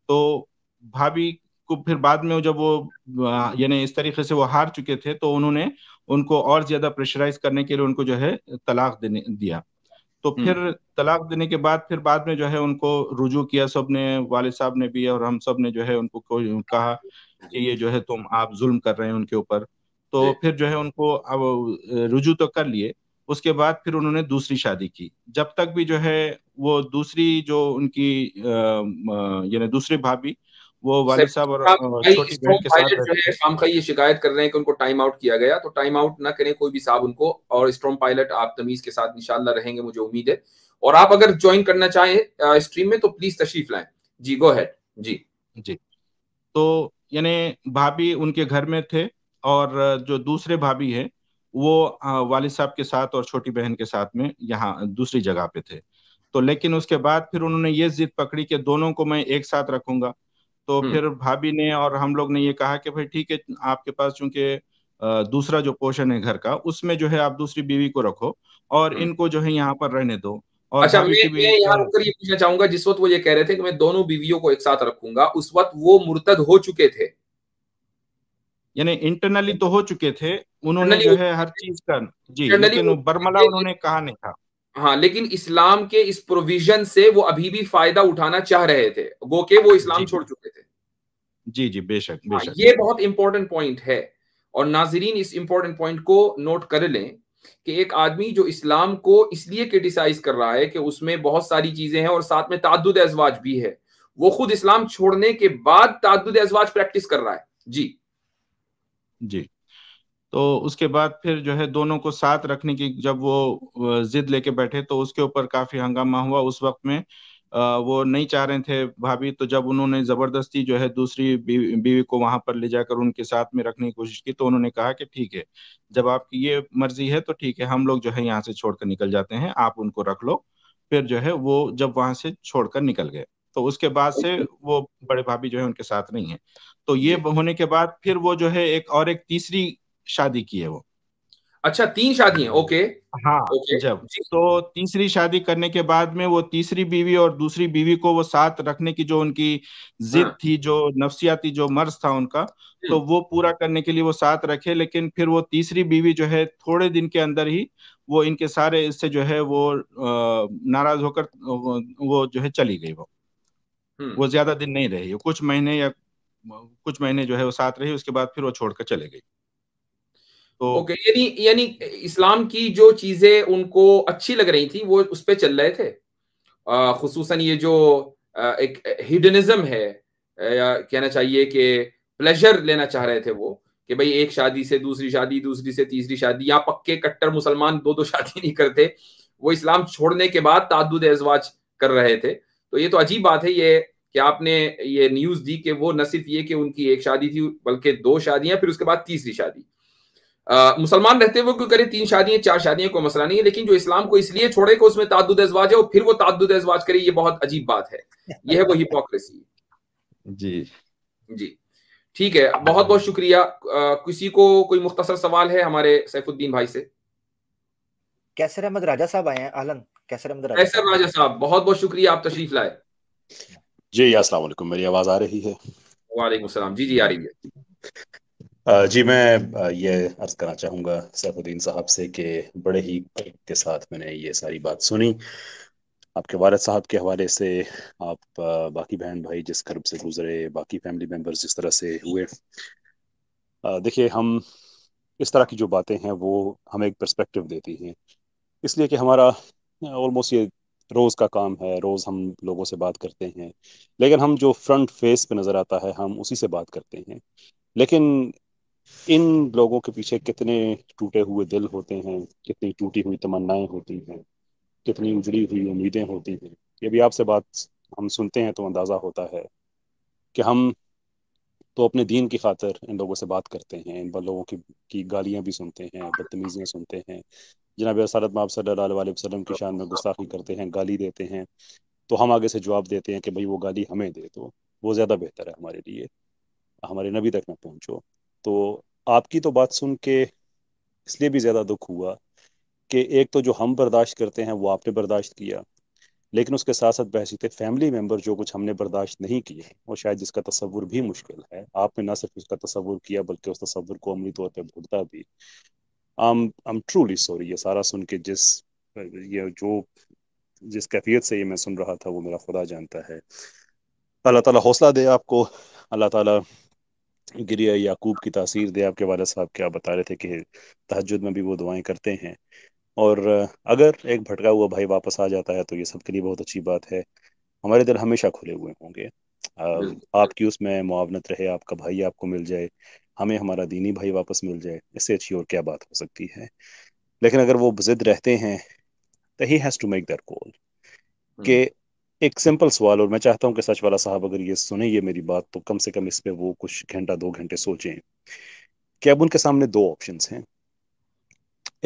[SPEAKER 2] तो भाभी को फिर बाद में जब वो यानी इस तरीके से वो हार चुके थे तो उन्होंने उनको और ज्यादा प्रेशराइज करने के लिए उनको जो है तलाक देने दिया तो हम्म। फिर तलाक देने के बाद फिर बाद में जो है उनको रुजू किया सब ने वाले साहब ने भी और हम सब ने जो है उनको कहा कि ये जो है तुम आप जुल्म कर रहे हैं उनके ऊपर तो फिर जो है उनको अब रुजू तो कर लिए उसके बाद फिर उन्होंने दूसरी शादी की जब तक भी जो है वो दूसरी जो उनकी यानी दूसरी भाभी वो वाले साहब और छोटी
[SPEAKER 1] शाम का ये शिकायत कर रहे हैं कि उनको टाइम आउट किया गया तो टाइम आउट ना करें कोई भी साहब उनको और स्ट्रॉन्ग पायलट आप तमीज के साथ इंशाल्लाह रहेंगे मुझे उम्मीद है और आप अगर ज्वाइन करना चाहें स्ट्रीम में तो प्लीज तशरीफ लाएं जी गो हैड जी
[SPEAKER 2] जी तो यानी भाभी उनके घर में थे और जो दूसरे भाभी है वो वालिद साहब के साथ और छोटी बहन के साथ में यहाँ दूसरी जगह पे थे तो लेकिन उसके बाद फिर उन्होंने ये जिद पकड़ी कि दोनों को मैं एक साथ रखूंगा तो फिर भाभी ने और हम लोग ने ये कहा कि भाई ठीक है आपके पास चूंकि दूसरा जो पोर्शन है घर का उसमें जो है आप दूसरी बीवी को रखो और इनको जो है यहाँ पर रहने दो और अच्छा मैं,
[SPEAKER 1] मैं यहाँ रुककर ये पूछना चाहूंगा जिस वक्त वो ये कह रहे थे कि मैं दोनों बीवियों को एक साथ रखूंगा उस वक्त वो मुर्तद हो चुके थे
[SPEAKER 2] यानी इंटरनली तो हो चुके थे उन्होंने जो है हर चीज का
[SPEAKER 1] जी लेकिन बर्मला उन्होंने कहा नहीं था हाँ लेकिन इस्लाम के इस प्रोविजन से वो अभी भी फायदा उठाना चाह रहे थे गो के वो इस्लाम छोड़ चुके थे
[SPEAKER 2] जी जी बेशक, हाँ, बेशक ये
[SPEAKER 1] बहुत इंपॉर्टेंट पॉइंट है और नाजरीन इस इंपॉर्टेंट पॉइंट को नोट कर लें कि एक आदमी जो इस्लाम को इसलिए क्रिटिसाइज कर रहा है कि उसमें बहुत सारी चीजें हैं और साथ में तादुद एजवाज भी है वो खुद इस्लाम छोड़ने के बाद तादुद एजवाज प्रैक्टिस कर रहा है
[SPEAKER 2] जी जी तो उसके बाद फिर जो है दोनों को साथ रखने की जब वो जिद लेके बैठे तो उसके ऊपर काफी हंगामा हुआ उस वक्त में वो नहीं चाह रहे थे भाभी तो जब उन्होंने जबरदस्ती जो है दूसरी बीवी, को वहां पर ले जाकर उनके साथ में रखने की कोशिश की तो उन्होंने कहा कि ठीक है जब आपकी ये मर्जी है तो ठीक है हम लोग जो है यहाँ से छोड़कर निकल जाते हैं आप उनको रख लो फिर जो है वो जब वहां से छोड़कर निकल गए तो उसके बाद से अच्छा। वो बड़े भाभी जो है उनके साथ नहीं है तो ये होने के बाद फिर वो जो है एक और एक तीसरी शादी की है वो अच्छा तीन शादी है ओके हाँ ओके जब तो तीसरी शादी करने के बाद में वो तीसरी बीवी और दूसरी बीवी को वो साथ रखने की जो उनकी जिद हाँ। थी जो नफसियाती जो मर्ज था उनका तो हम्म। वो पूरा करने के लिए वो साथ रखे लेकिन फिर वो तीसरी बीवी जो है थोड़े दिन के अंदर ही वो इनके सारे इससे जो है वो नाराज होकर वो जो है चली गई वो हम्म। वो ज्यादा दिन नहीं रही कुछ महीने या कुछ महीने जो है वो साथ रही उसके बाद फिर वो छोड़कर चले गई तो ओके
[SPEAKER 1] यानी यानी इस्लाम की जो चीजें उनको अच्छी लग रही थी वो उस पर चल रहे थे खूस ये जो एक हिडनिज्म है या कहना चाहिए कि प्लेजर लेना चाह रहे थे वो कि भाई एक शादी से दूसरी शादी दूसरी से तीसरी शादी या पक्के कट्टर मुसलमान दो दो शादी नहीं करते वो इस्लाम छोड़ने के बाद तादुद एजवाज कर रहे थे तो ये तो अजीब बात है ये कि आपने ये न्यूज़ दी कि वो न सिर्फ ये कि उनकी एक शादी थी बल्कि दो शादियां फिर उसके बाद तीसरी शादी मुसलमान रहते हुए कोई करे तीन शादियां चार शादियां कोई मसला नहीं है लेकिन जो इस्लाम को इसलिए छोड़े को उसमें तादुद एजवाज है और फिर वो तादुद एजवाज करे ये बहुत अजीब बात है यह है वो हिपोक्रेसी जी जी ठीक है बहुत बहुत शुक्रिया आ, किसी को कोई मुख्तसर सवाल है हमारे सैफुद्दीन भाई से
[SPEAKER 3] कैसर अहमद राजा साहब आए हैं आलन कैसर अहमद राजा कैसर
[SPEAKER 1] राजा साहब बहुत बहुत शुक्रिया आप तशरीफ लाए
[SPEAKER 5] जी अस्सलाम मेरी आवाज आ रही है
[SPEAKER 1] वालेकुम सलाम जी जी आ रही है
[SPEAKER 5] जी मैं ये अर्ज करना चाहूँगा सैफुद्दीन साहब से कि बड़े ही के साथ मैंने ये सारी बात सुनी आपके वालद साहब के हवाले से आप बाकी बहन भाई जिस घर से गुजरे बाकी फैमिली मेम्बर्स जिस तरह से हुए देखिए हम इस तरह की जो बातें हैं वो हमें एक पर्सपेक्टिव देती हैं इसलिए कि हमारा ऑलमोस्ट ये रोज़ का काम है रोज़ हम लोगों से बात करते हैं लेकिन हम जो फ्रंट फेस पे नज़र आता है हम उसी से बात करते हैं लेकिन इन लोगों के पीछे कितने टूटे हुए दिल होते हैं कितनी टूटी हुई तमन्नाएं होती हैं कितनी उजड़ी हुई उम्मीदें होती हैं ये भी आपसे बात हम सुनते हैं तो अंदाज़ा होता है कि हम तो अपने दीन की खातर इन लोगों से बात करते हैं इन लोगों की, की गालियां भी सुनते हैं बदतमीजियां सुनते हैं जनाब सरत माब सल्ला वसलम की शान में गुस्ताखी करते हैं गाली देते हैं तो हम आगे से जवाब देते हैं कि भाई वो गाली हमें दे दो वो ज़्यादा बेहतर है हमारे लिए हमारे नबी तक ना पहुँचो तो आपकी तो बात सुन के इसलिए भी ज़्यादा दुख हुआ कि एक तो जो हम बर्दाश्त करते हैं वो आपने बर्दाश्त किया लेकिन उसके साथ साथ बहसीते फैमिली मेम्बर जो कुछ हमने बर्दाश्त नहीं किए और शायद जिसका तस्वुर भी मुश्किल है आपने ना सिर्फ उसका तस्वुर किया बल्कि उस तस्वुर को अमली तौर पर भुगता भी आम आम ट्रूली सॉरी ये सारा सुन के जिस ये जो जिस कैफियत से ये मैं सुन रहा था वो मेरा खुदा जानता है अल्लाह ताला हौसला दे आपको अल्लाह ताला गिरिया याकूब की तासीर दे आपके वाले साहब क्या बता रहे थे कि तहजद में भी वो दुआएं करते हैं और अगर एक भटका हुआ भाई वापस आ जाता है तो ये सबके लिए बहुत अच्छी बात है हमारे दिल हमेशा खुले हुए होंगे आपकी उसमें मुआवनत रहे आपका भाई आपको मिल जाए हमें हमारा दीनी भाई वापस मिल जाए इससे अच्छी और क्या बात हो सकती है लेकिन अगर वो जिद रहते हैं तो he has to make that call के एक सिंपल सवाल और मैं चाहता हूँ कि सच वाला साहब अगर ये सुने ये मेरी बात तो कम से कम इस पे वो कुछ घंटा दो घंटे सोचें कि अब उनके सामने दो ऑप्शंस हैं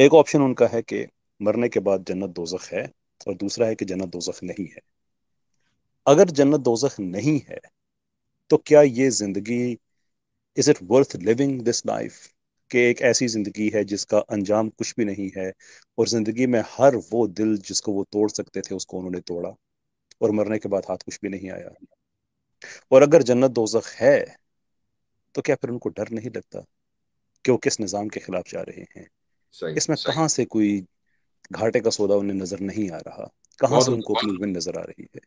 [SPEAKER 5] एक ऑप्शन उनका है कि मरने के बाद जन्नत दोजख है और दूसरा है कि जन्नत दोजख नहीं है अगर जन्नत दोजख नहीं है तो क्या ये जिंदगी is it worth living this life कि एक ऐसी ज़िंदगी है जिसका अंजाम कुछ भी नहीं है और ज़िंदगी में हर वो दिल जिसको वो तोड़ सकते थे उसको उन्होंने तोड़ा और मरने के बाद हाथ कुछ भी नहीं आया और अगर जन्नत दोजख है तो क्या फिर उनको डर नहीं लगता कि वो किस निज़ाम के खिलाफ जा रहे हैं इसमें कहाँ से कोई घाटे का सौदा उन्हें नजर नहीं आ रहा कहाँ से उनको अपनी विन नजर आ रही है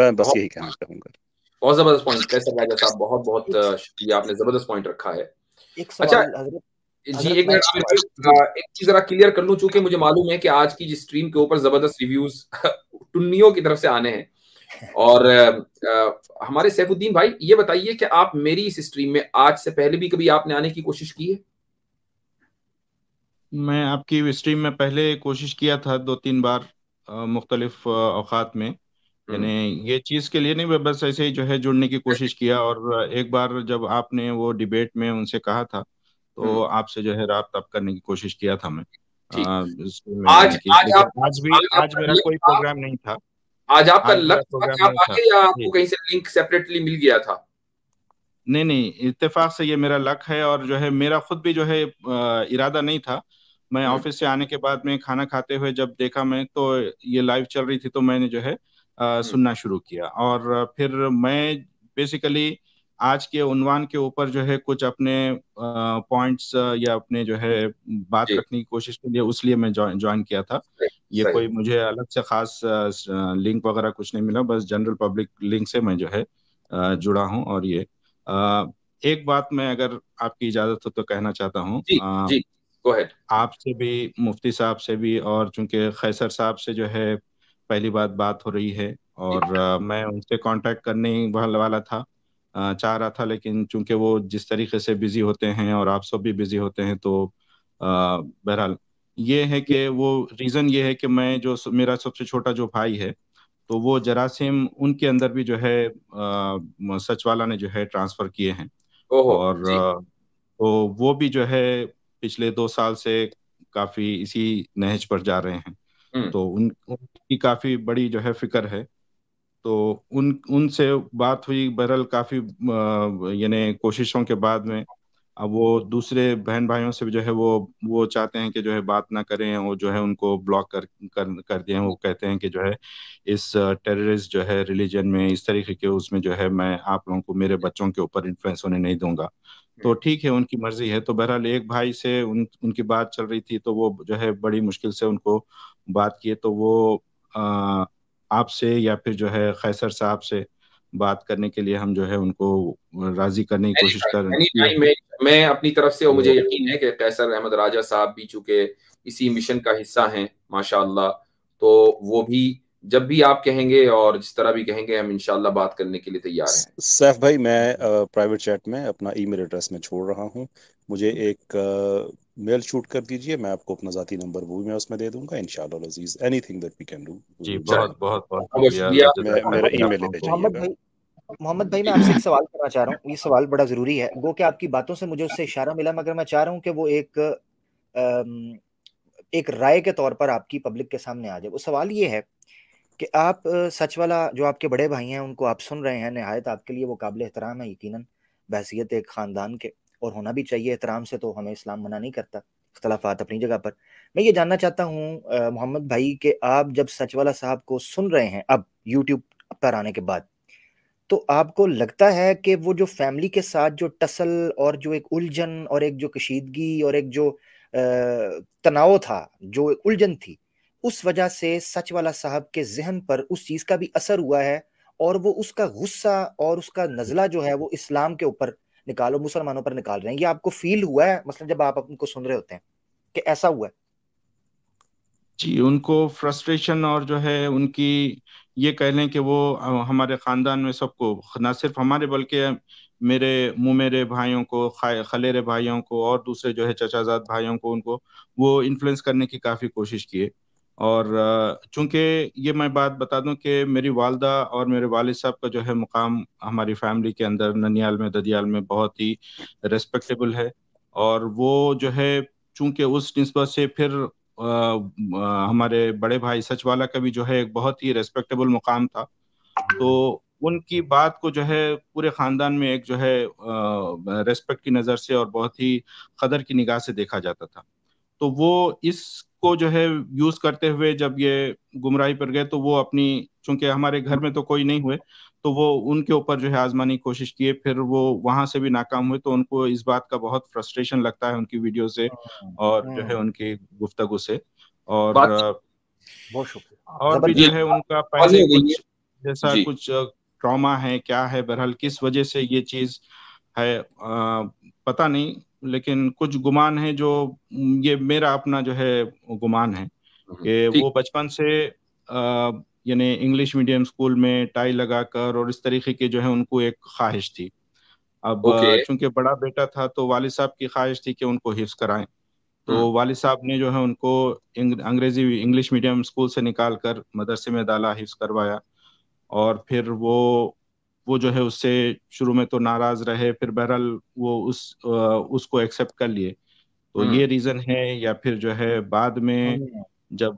[SPEAKER 5] मैं बस यही कहना चाहूंगा
[SPEAKER 1] बहुत जबरदस्त पॉइंट कैसे राजा साहब बहुत बहुत शुक्रिया आपने जबरदस्त पॉइंट रखा है एक अच्छा जी एक मिनट एक चीज जरा क्लियर कर लूं चूंकि मुझे मालूम है कि आज की जिस स्ट्रीम के ऊपर जबरदस्त रिव्यूज टुन्नियों की तरफ से आने हैं और आ, हमारे सैफुद्दीन भाई ये बताइए कि आप मेरी इस स्ट्रीम में आज से पहले भी कभी आपने आने की कोशिश की है
[SPEAKER 2] मैं आपकी स्ट्रीम में पहले कोशिश किया था दो तीन बार मुख्तलिफ अवकात में यानी हम्म। ये चीज़ के लिए नहीं मैं बस ऐसे ही जो है जुड़ने की कोशिश किया और एक बार जब आपने वो डिबेट में उनसे कहा था तो हम्म। आपसे जो है रब करने की कोशिश किया था मैं हाँ, आज आज आप आज भी आज मेरा कोई प्रोग्राम नहीं था आज आपका लक आप या आपको कहीं से लिंक सेपरेटली मिल गया था नहीं नहीं इत्तेफाक से ये मेरा लक है और जो है मेरा खुद भी जो है इरादा नहीं था मैं हम्म। ऑफिस से आने के बाद में खाना खाते हुए जब देखा मैं तो ये लाइव चल रही थी तो मैंने जो है आ, हम्म। सुनना शुरू किया और फिर मैं बेसिकली आज के उन्वान के ऊपर जो है कुछ अपने पॉइंट्स या अपने जो है बात रखने की कोशिश के लिए उस लिए मैं ज्वाइन किया था ये कोई मुझे अलग से खास लिंक वगैरह कुछ नहीं मिला बस जनरल पब्लिक लिंक से मैं जो है जुड़ा हूँ और ये एक बात मैं अगर आपकी इजाजत हो तो कहना चाहता हूँ आपसे भी मुफ्ती साहब से भी और चूंकि खैसर साहब से जो है पहली बात बात हो रही है और मैं उनसे कांटेक्ट करने वाला था चाह रहा था लेकिन चूंकि वो जिस तरीके से बिजी होते हैं और आप सब भी बिजी होते हैं तो बहरहाल ये है कि वो रीजन ये है कि मैं जो मेरा सबसे छोटा जो भाई है तो वो जरासीम उनके अंदर भी जो है सचवाला ने जो है ट्रांसफर किए हैं और तो वो भी जो है पिछले दो साल से काफी इसी नहज पर जा रहे हैं हम्म। तो उन उनकी काफी बड़ी जो है फिक्र है तो उन उनसे बात हुई बहरहाल काफी यानी कोशिशों के बाद में अब वो दूसरे बहन भाइयों से भी जो है वो वो चाहते हैं कि जो है बात ना करें वो जो है उनको ब्लॉक कर कर कर दिए वो कहते हैं कि जो है इस टेररिस्ट जो है रिलीजन में इस तरीके के उसमें जो है मैं आप लोगों को मेरे बच्चों के ऊपर इन्फ्लुएंस होने नहीं दूंगा तो हम्म। ठीक है उनकी मर्जी है तो बहरहाल एक भाई से उन उनकी बात चल रही थी तो वो जो है बड़ी मुश्किल से उनको बात किए तो वो आ, आपसे या फिर जो है खैसर साहब से बात करने के लिए हम जो है उनको राजी करने की कोशिश कर रहे हैं मैं,
[SPEAKER 1] मैं अपनी तरफ से मुझे यकीन है कि कैसर अहमद राजा साहब भी चूंकि इसी मिशन का हिस्सा हैं माशाल्लाह तो वो भी जब भी आप कहेंगे और जिस तरह भी कहेंगे हम इनशाला बात करने के लिए तैयार
[SPEAKER 5] हैं सैफ भाई मैं प्राइवेट चैट में अपना ईमेल एड्रेस में छोड़ रहा हूँ मुझे एक मेल शूट कर दीजिए मैं आपको अपना जाती नंबर वो भी मैं उसमें दे दूंगा इंशाल्लाह लजीज anything that we can do
[SPEAKER 3] जी बहुत बहुत हाँ, मोहम्मद भाई मैं आपसे एक सवाल करना चाह रहा हूँ ये सवाल बड़ा ज़रूरी है वो कि आपकी बातों से मुझे उससे इशारा मिला मगर मैं चाह रहा हूँ कि वो एक एक राय के तौर पर आपकी पब्लिक के सामने आ जाए वो सवाल ये है कि आप सच वाला जो आपके बड़े भाई हैं उनको आप सुन रहे हैं नहायत आपके लिए वो काबिल एहतराम है यकीन बहसीत एक ख़ानदान के और होना भी चाहिए एहतराम से तो हमें इस्लाम मना नहीं करता अख्तलाफात अपनी जगह पर मैं ये जानना चाहता हूँ मोहम्मद भाई के आप जब सचवाला साहब को सुन रहे हैं अब यूट्यूब पर आने के बाद तो आपको लगता है कि वो जो फैमिली के साथ जो टसल और जो एक उलझन और एक जो कशीदगी और एक जो तनाव था जो उलझन थी उस वजह से सच वाला साहब के जहन पर उस चीज़ का भी असर हुआ है और वो उसका गुस्सा और उसका नज़ला जो है वो इस्लाम के ऊपर निकालो मुसलमानों पर निकाल रहे हैं ये आपको फील हुआ है मतलब जब आप उनको सुन रहे होते हैं कि ऐसा हुआ है
[SPEAKER 2] जी उनको फ्रस्ट्रेशन और जो है उनकी ये कह लें कि वो हमारे खानदान में सबको ना सिर्फ हमारे बल्कि मेरे मुमेरे भाइयों को खलेरे भाइयों को और दूसरे जो है चचाजाद भाइयों को उनको वो इन्फ्लुएंस करने की काफ़ी कोशिश की है और चूंकि ये मैं बात बता दूं कि मेरी वालदा और मेरे वाल साहब का जो है मुकाम हमारी फैमिली के अंदर ननियाल में ददियाल में बहुत ही रेस्पेक्टेबल है और वो जो है चूंकि उस नस्बत से फिर आ, आ, हमारे बड़े भाई सचवाला का भी जो है एक बहुत ही रेस्पेक्टेबल मुकाम था तो उनकी बात को जो है पूरे खानदान में एक जो है रेस्पेक्ट की नज़र से और बहुत ही कदर की निगाह से देखा जाता था तो वो इस को जो है यूज करते हुए जब ये गुमराही पर गए तो वो अपनी चूंकि हमारे घर में तो कोई नहीं हुए तो वो उनके ऊपर जो है आजमानी कोशिश किए फिर वो वहां से भी नाकाम हुए तो उनको इस बात का बहुत फ्रस्ट्रेशन लगता है उनकी वीडियो हाँ, हाँ। से और जो है उनकी गुफ्तगु से और बहुत शुक्रिया और भी जो है उनका पहले कुछ जैसा कुछ ट्रॉमा है क्या है बहरहाल किस वजह से ये चीज है आ, पता नहीं लेकिन कुछ गुमान है जो ये मेरा अपना जो है गुमान है हम्म। कि वो बचपन से यानी इंग्लिश मीडियम स्कूल में टाई लगाकर और इस तरीके की जो है उनको एक ख्वाहिश थी अब चूंकि बड़ा बेटा था तो वालिद साहब की ख्वाहिश थी कि उनको हिफ्स कराएं तो हम्म। वालिद साहब ने जो है उनको अंग्रेजी इंग्लिश मीडियम स्कूल से निकाल कर मदरसे में डाला हिफ्स करवाया और फिर वो वो जो है उससे शुरू में तो नाराज रहे फिर बहरहाल वो उस उसको एक्सेप्ट कर लिए तो हम्म। ये रीजन है या फिर जो है बाद में हाँ। जब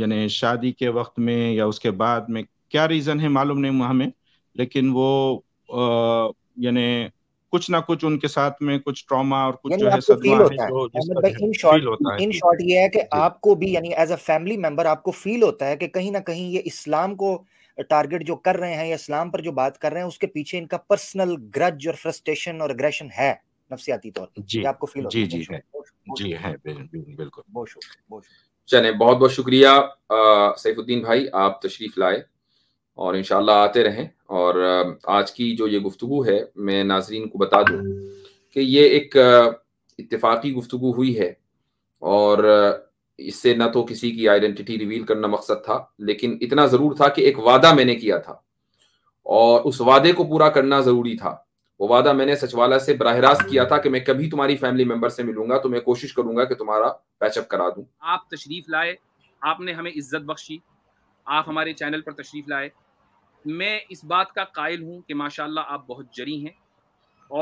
[SPEAKER 2] यानी शादी के वक्त में या उसके बाद में क्या रीजन है मालूम नहीं हमें लेकिन वो यानी कुछ ना कुछ उनके साथ में कुछ ट्रॉमा और कुछ जो है सदमा है है, जो मतलब है इन शॉर्ट इन
[SPEAKER 3] शॉर्ट ये है कि आपको भी यानी एज अ फैमिली मेंबर आपको फील होता है कि कहीं ना कहीं ये इस्लाम को टारगेट जो कर रहे हैं या इस्लाम पर जो बात कर रहे हैं उसके पीछे इनका पर्सनल ग्रज और फ्रस्ट्रेशन और अग्रेशन है नफसियाती तौर पर आपको फील जी जी है
[SPEAKER 1] जी है
[SPEAKER 2] बिल्कुल बहुत शुक्रिया
[SPEAKER 1] चले बहुत बहुत शुक्रिया सैफुद्दीन भाई आप तशरीफ लाए और इन आते रहें और आज की जो ये गुफ्तु है मैं नाजरीन को बता दूँ कि ये एक इतफाक़ी गुफ्तु हुई है और इससे ना तो किसी की आइडेंटिटी रिवील करना मकसद था लेकिन इतना जरूर था कि एक वादा मैंने किया था और उस वादे को पूरा करना जरूरी था वो वादा मैंने सचवाला से बरह रास्त किया था कि मैं कभी तुम्हारी फैमिली मेंबर से मिलूंगा तो मैं कोशिश करूंगा कि तुम्हारा पैचअप करा दूं आप तशरीफ लाए आपने हमें इज्जत बख्शी आप हमारे चैनल पर तशरीफ लाए मैं इस बात का कायल हूँ कि माशाल्लाह आप बहुत जरी हैं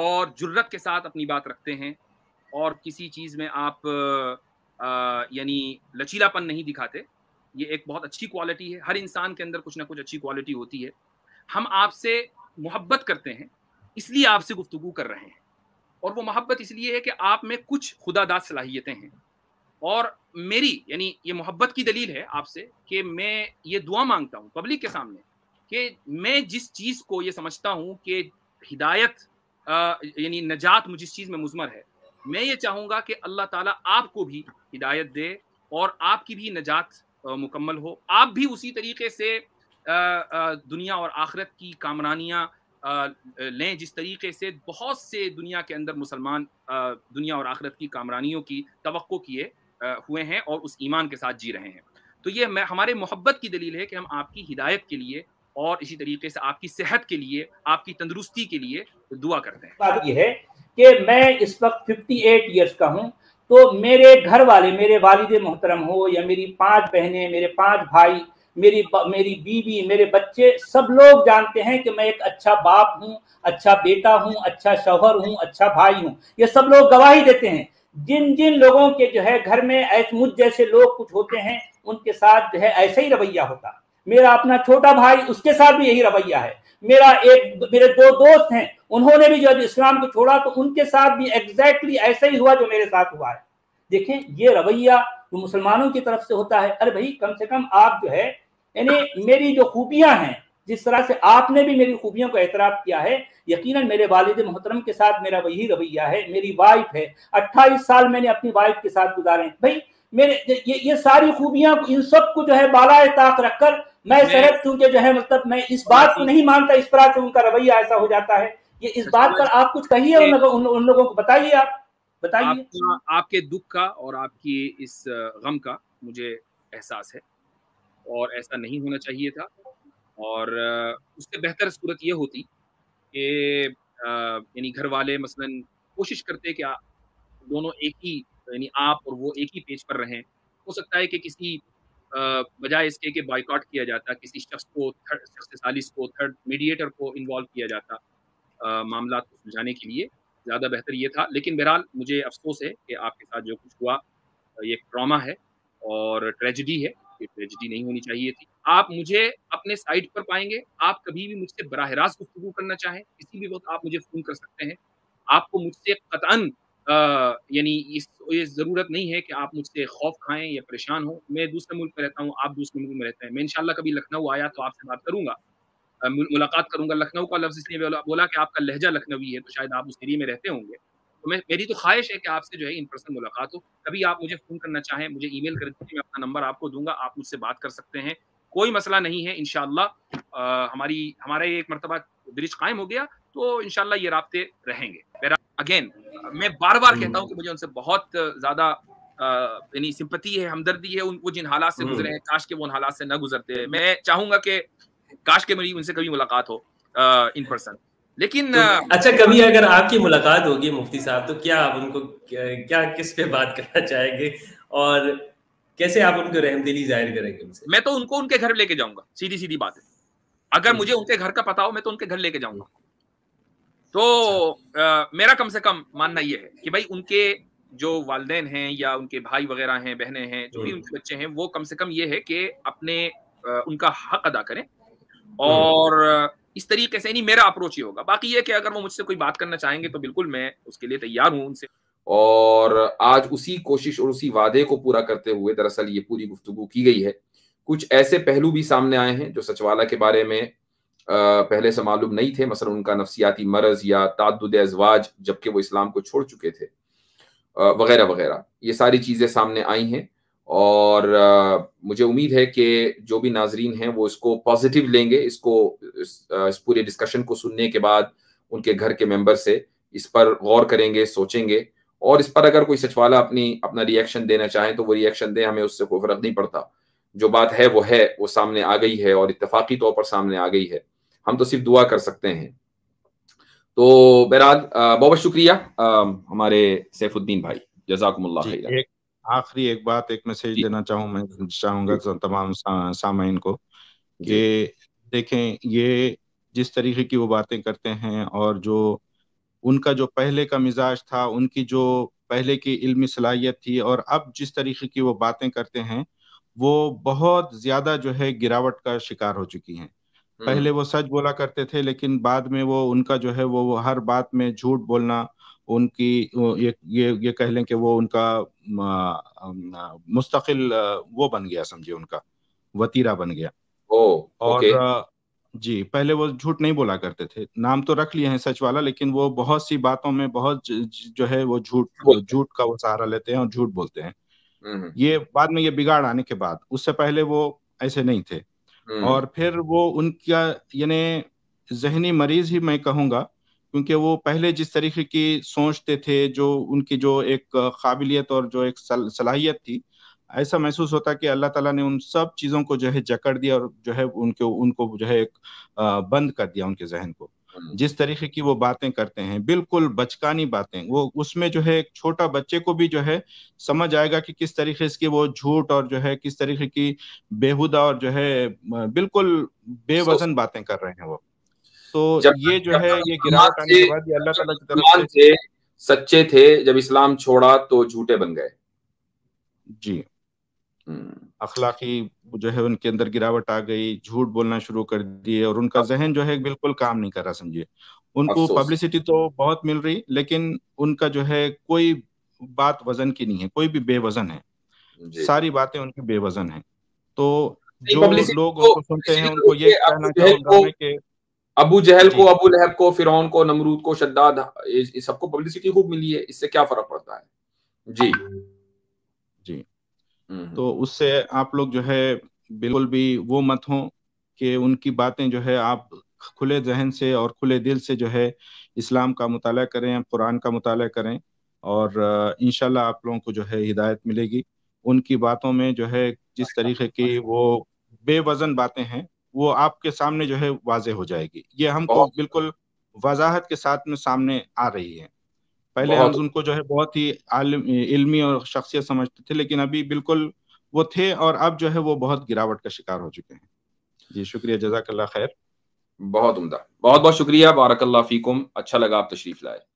[SPEAKER 1] और जुर्रत के साथ अपनी बात रखते हैं और किसी चीज़ में आप यानी लचीलापन नहीं दिखाते ये एक बहुत अच्छी क्वालिटी है हर इंसान के अंदर कुछ ना कुछ अच्छी क्वालिटी होती है हम आपसे मोहब्बत करते हैं इसलिए आपसे गुफ्तगु कर रहे हैं और वो मोहब्बत इसलिए है कि आप में कुछ खुदादात सलाहियतें हैं और मेरी यानी ये मोहब्बत की दलील है आपसे कि मैं ये दुआ मांगता हूँ पब्लिक के सामने कि मैं जिस चीज़ को ये समझता हूँ कि हिदायत यानी नजात मुझ चीज़ में मुजमर है मैं ये चाहूँगा कि अल्लाह ताला आपको भी हिदायत दे और आपकी भी नजात मुकम्मल हो आप भी उसी तरीके से दुनिया और आखरत की कामरानियाँ लें जिस तरीके से बहुत से दुनिया के अंदर मुसलमान दुनिया और आखरत की कामरानियों की तो किए हुए हैं और उस ईमान के साथ जी रहे हैं तो ये हमारे मोहब्बत की दलील है कि हम आपकी हिदायत के लिए और इसी तरीके से आपकी सेहत के लिए आपकी तंदुरुस्ती के लिए दुआ करते हैं बात यह है
[SPEAKER 4] कि मैं इस वक्त 58 ईयर्स का हूँ तो मेरे घर वाले मेरे वालिद मोहतरम हो या मेरी पांच बहनें मेरे पांच भाई मेरी मेरी बीवी मेरे बच्चे सब लोग जानते हैं कि मैं एक अच्छा बाप हूँ अच्छा बेटा हूँ अच्छा शौहर हूँ अच्छा भाई हूँ ये सब लोग गवाही देते हैं जिन जिन लोगों के जो है घर में ऐसे मुझ जैसे लोग कुछ होते हैं उनके साथ जो है ऐसा ही रवैया होता है मेरा अपना छोटा भाई उसके साथ भी यही रवैया है मेरा एक मेरे दो दोस्त हैं उन्होंने भी जब इस्लाम को छोड़ा तो उनके साथ भी एग्जैक्टली ऐसा ही हुआ जो मेरे साथ हुआ है देखें ये रवैया जो मुसलमानों की तरफ से होता है अरे भाई कम से कम आप जो है यानी मेरी जो खूबियां हैं जिस तरह से आपने भी मेरी खूबियों का एतराफ़ किया है यकीनन मेरे वालिद मोहतरम के साथ मेरा वही रवैया है मेरी वाइफ है अट्ठाईस साल मैंने अपनी वाइफ के साथ गुजारे भाई मेरे ये ये सारी खूबियां इन सब को जो है बालाए ताक रखकर मैं शरद क्योंकि जो है मतलब मैं इस बात को नहीं मानता इस तरह से उनका रवैया ऐसा हो जाता है ये इस अच्छा, बात पर आप कुछ कहिए उन, लोगों को बताइए आप बताइए
[SPEAKER 1] आपके दुख का और आपकी इस गम का मुझे एहसास है और ऐसा नहीं होना चाहिए था और उससे बेहतर सूरत यह होती कि यानी घर वाले मसलन कोशिश करते कि दोनों एक ही यानी आप और वो एक ही पेज पर रहें हो सकता है कि किसी बजाय इसके कि बॉयकॉट किया जाता किसी शख्स को शख्स सालिस को थर्ड मीडिएटर को इन्वॉल्व किया जाता मामला को सुलझाने के लिए ज़्यादा बेहतर ये था लेकिन बहरहाल मुझे अफसोस है कि आपके साथ जो कुछ हुआ ये ट्रामा है और ट्रेजिडी है ये ट्रेजिडी नहीं होनी चाहिए थी आप मुझे अपने साइट पर पाएंगे आप कभी भी मुझसे बरह रास्त गुफ्तु करना चाहें किसी भी वक्त आप मुझे फ़ोन कर सकते हैं आपको मुझसे कतान यानी इस ये ज़रूरत नहीं है कि आप मुझसे खौफ खाएं या परेशान हो मैं दूसरे मुल्क में रहता हूँ आप दूसरे मुल्क में रहते हैं मैं इंशाल्लाह कभी लखनऊ आया तो आपसे बात करूँगा मुलाकात करूँगा लखनऊ का लफ्ज़ इसलिए बोला कि आपका लहजा लखनवी है तो शायद आप उस एरिए में रहते होंगे तो मैं मेरी तो ख्वाहिश है कि आपसे जो है इन पर्सन मुलाकात हो कभी आप मुझे फ़ोन करना चाहें मुझे ई मेल कर दीजिए मैं अपना नंबर आपको दूंगा आप मुझसे बात कर सकते हैं कोई मसला नहीं है इन हमारी हमारा ये एक मरतबा ब्रिज कायम हो गया तो इनशाला ये रबते रहेंगे अगेन मैं बार बार हम्म। कहता हूँ कि मुझे उनसे बहुत ज्यादा यानी सिंपति है हमदर्दी है उन वो जिन हालात से गुजरे हैं हम्म। काश के वो उन हालात से ना गुजरते मैं चाहूंगा कि काश के मेरी उनसे कभी मुलाकात हो इन पर्सन लेकिन तो,
[SPEAKER 4] अच्छा कभी अगर आपकी मुलाकात होगी मुफ्ती साहब तो क्या आप उनको क्या किस पे बात
[SPEAKER 1] करना चाहेंगे और कैसे आप उनको रहमदिली जाहिर करेंगे उनसे मैं तो उनको उनके घर लेके जाऊंगा सीधी सीधी बात है अगर हम्म। मुझे उनके घर का पता हो मैं तो उनके घर लेके जाऊंगा तो आ, अच्छा। मेरा कम से कम मानना यह है कि भाई उनके जो वालदे हैं या उनके भाई वगैरह हैं बहने हैं जो भी हम्म। उनके बच्चे हैं वो कम से कम ये है कि अपने आ, उनका हक अदा करें हम्म। और इस तरीके से नहीं मेरा अप्रोच ये होगा बाकी ये कि अगर वो मुझसे कोई बात करना चाहेंगे तो बिल्कुल मैं उसके लिए तैयार हूँ उनसे और आज उसी कोशिश और उसी वादे को पूरा करते हुए दरअसल ये पूरी गुफ्तु की गई है कुछ ऐसे पहलू भी सामने आए हैं जो सचिवालय के बारे में पहले से मालूम नहीं थे मसल उनका नफसियाती मरज या तद अजवाज जबकि वो इस्लाम को छोड़ चुके थे वगैरह वगैरह ये सारी चीज़ें सामने आई हैं और मुझे उम्मीद है कि जो भी नाजरीन हैं वो इसको पॉजिटिव लेंगे इसको इस, इस पूरे डिस्कशन को सुनने के बाद उनके घर के मेंबर से इस पर गौर करेंगे सोचेंगे और इस पर अगर कोई सच वाला अपनी अपना रिएक्शन देना चाहे तो वो रिएक्शन दें हमें उससे कोई फर्क नहीं पड़ता जो बात है वो है वो सामने आ गई है और इतफाकी तौर पर सामने आ गई है हम तो सिर्फ दुआ कर सकते हैं तो बहरहाल बहुत बहुत शुक्रिया हमारे सैफुद्दीन भाई जजाकमल्ला
[SPEAKER 2] एक आखिरी एक बात एक मैसेज देना चाहूं मैं चाहूंगा तमाम सामाइन को कि देखें ये जिस तरीके की वो बातें करते हैं और जो उनका जो पहले का मिजाज था उनकी जो पहले की इल्मी सलाहियत थी और अब जिस तरीके की वो बातें करते हैं वो बहुत ज़्यादा जो है गिरावट का शिकार हो चुकी हैं हम्म। पहले वो सच बोला करते थे लेकिन बाद में वो उनका जो है वो हर बात में झूठ बोलना उनकी ये ये ये कह लें कि वो उनका मुस्तकिल वो बन गया समझे उनका वतीरा बन गया ओ, और ओके। जी पहले वो झूठ नहीं बोला करते थे नाम तो रख लिए हैं सच वाला लेकिन वो बहुत सी बातों में बहुत जो है वो झूठ झूठ का वो सहारा लेते हैं और झूठ बोलते हैं
[SPEAKER 1] हम्म, हम्म।
[SPEAKER 2] ये बाद में ये बिगाड़ आने के बाद उससे पहले वो ऐसे नहीं थे हम्म। और फिर वो उनका यानी जहनी मरीज ही मैं कहूँगा क्योंकि वो पहले जिस तरीके की सोचते थे जो उनकी जो एक काबिलियत और जो एक सलाहियत थी ऐसा महसूस होता कि अल्लाह ताला ने उन सब चीज़ों को जो है जकड़ दिया और जो है उनके उनको जो है एक बंद कर दिया उनके जहन को हम्म। जिस तरीके की वो बातें करते हैं बिल्कुल बचकानी बातें वो उसमें जो है एक छोटा बच्चे को भी जो है समझ आएगा कि किस तरीके से वो झूठ और जो है किस तरीके की बेहुदा और जो है बिल्कुल बेवजन बातें कर रहे हैं वो तो जब, ये जो जब है ये गिरावट
[SPEAKER 1] सच्चे थे जब इस्लाम छोड़ा तो झूठे बन गए
[SPEAKER 2] जी हम्म। अखलाकी जो है उनके अंदर गिरावट आ गई झूठ बोलना शुरू कर दिए और उनका जहन जो है बिल्कुल काम नहीं कर रहा समझिए उनको पब्लिसिटी तो बहुत मिल रही लेकिन उनका जो है कोई बात वजन की नहीं है कोई भी बेवजन है सारी बातें उनकी बेवजन है तो जो लोग उनको सुनते हैं उनको ये कहना चाहूंगा अबू जहल को अबू लहब को फिर को
[SPEAKER 1] नमरूद को शद्दाद सबको पब्लिसिटी खूब मिली है इससे क्या फर्क पड़ता है
[SPEAKER 2] जी हम्म। तो उससे आप लोग जो है बिल्कुल भी वो मत हो कि उनकी बातें जो है आप खुले जहन से और खुले दिल से जो है इस्लाम का मुताल करें कुरान का मुताल करें और इन आप लोगों को जो है हिदायत मिलेगी उनकी बातों में जो है जिस तरीके की वो बेवजन बातें हैं वो आपके सामने जो है वाजे हो जाएगी ये हमको बिल्कुल वजाहत के साथ में सामने आ रही है पहले हम उनको जो है बहुत ही आलम इल्मी और शख्सियत समझते थे लेकिन अभी बिल्कुल वो थे और अब जो है वो बहुत गिरावट का शिकार हो चुके हैं
[SPEAKER 1] जी शुक्रिया जजाकल्ला खैर बहुत उमदा बहुत बहुत शुक्रिया बारकल्ला फीकुम अच्छा लगा आप तशरीफ लाए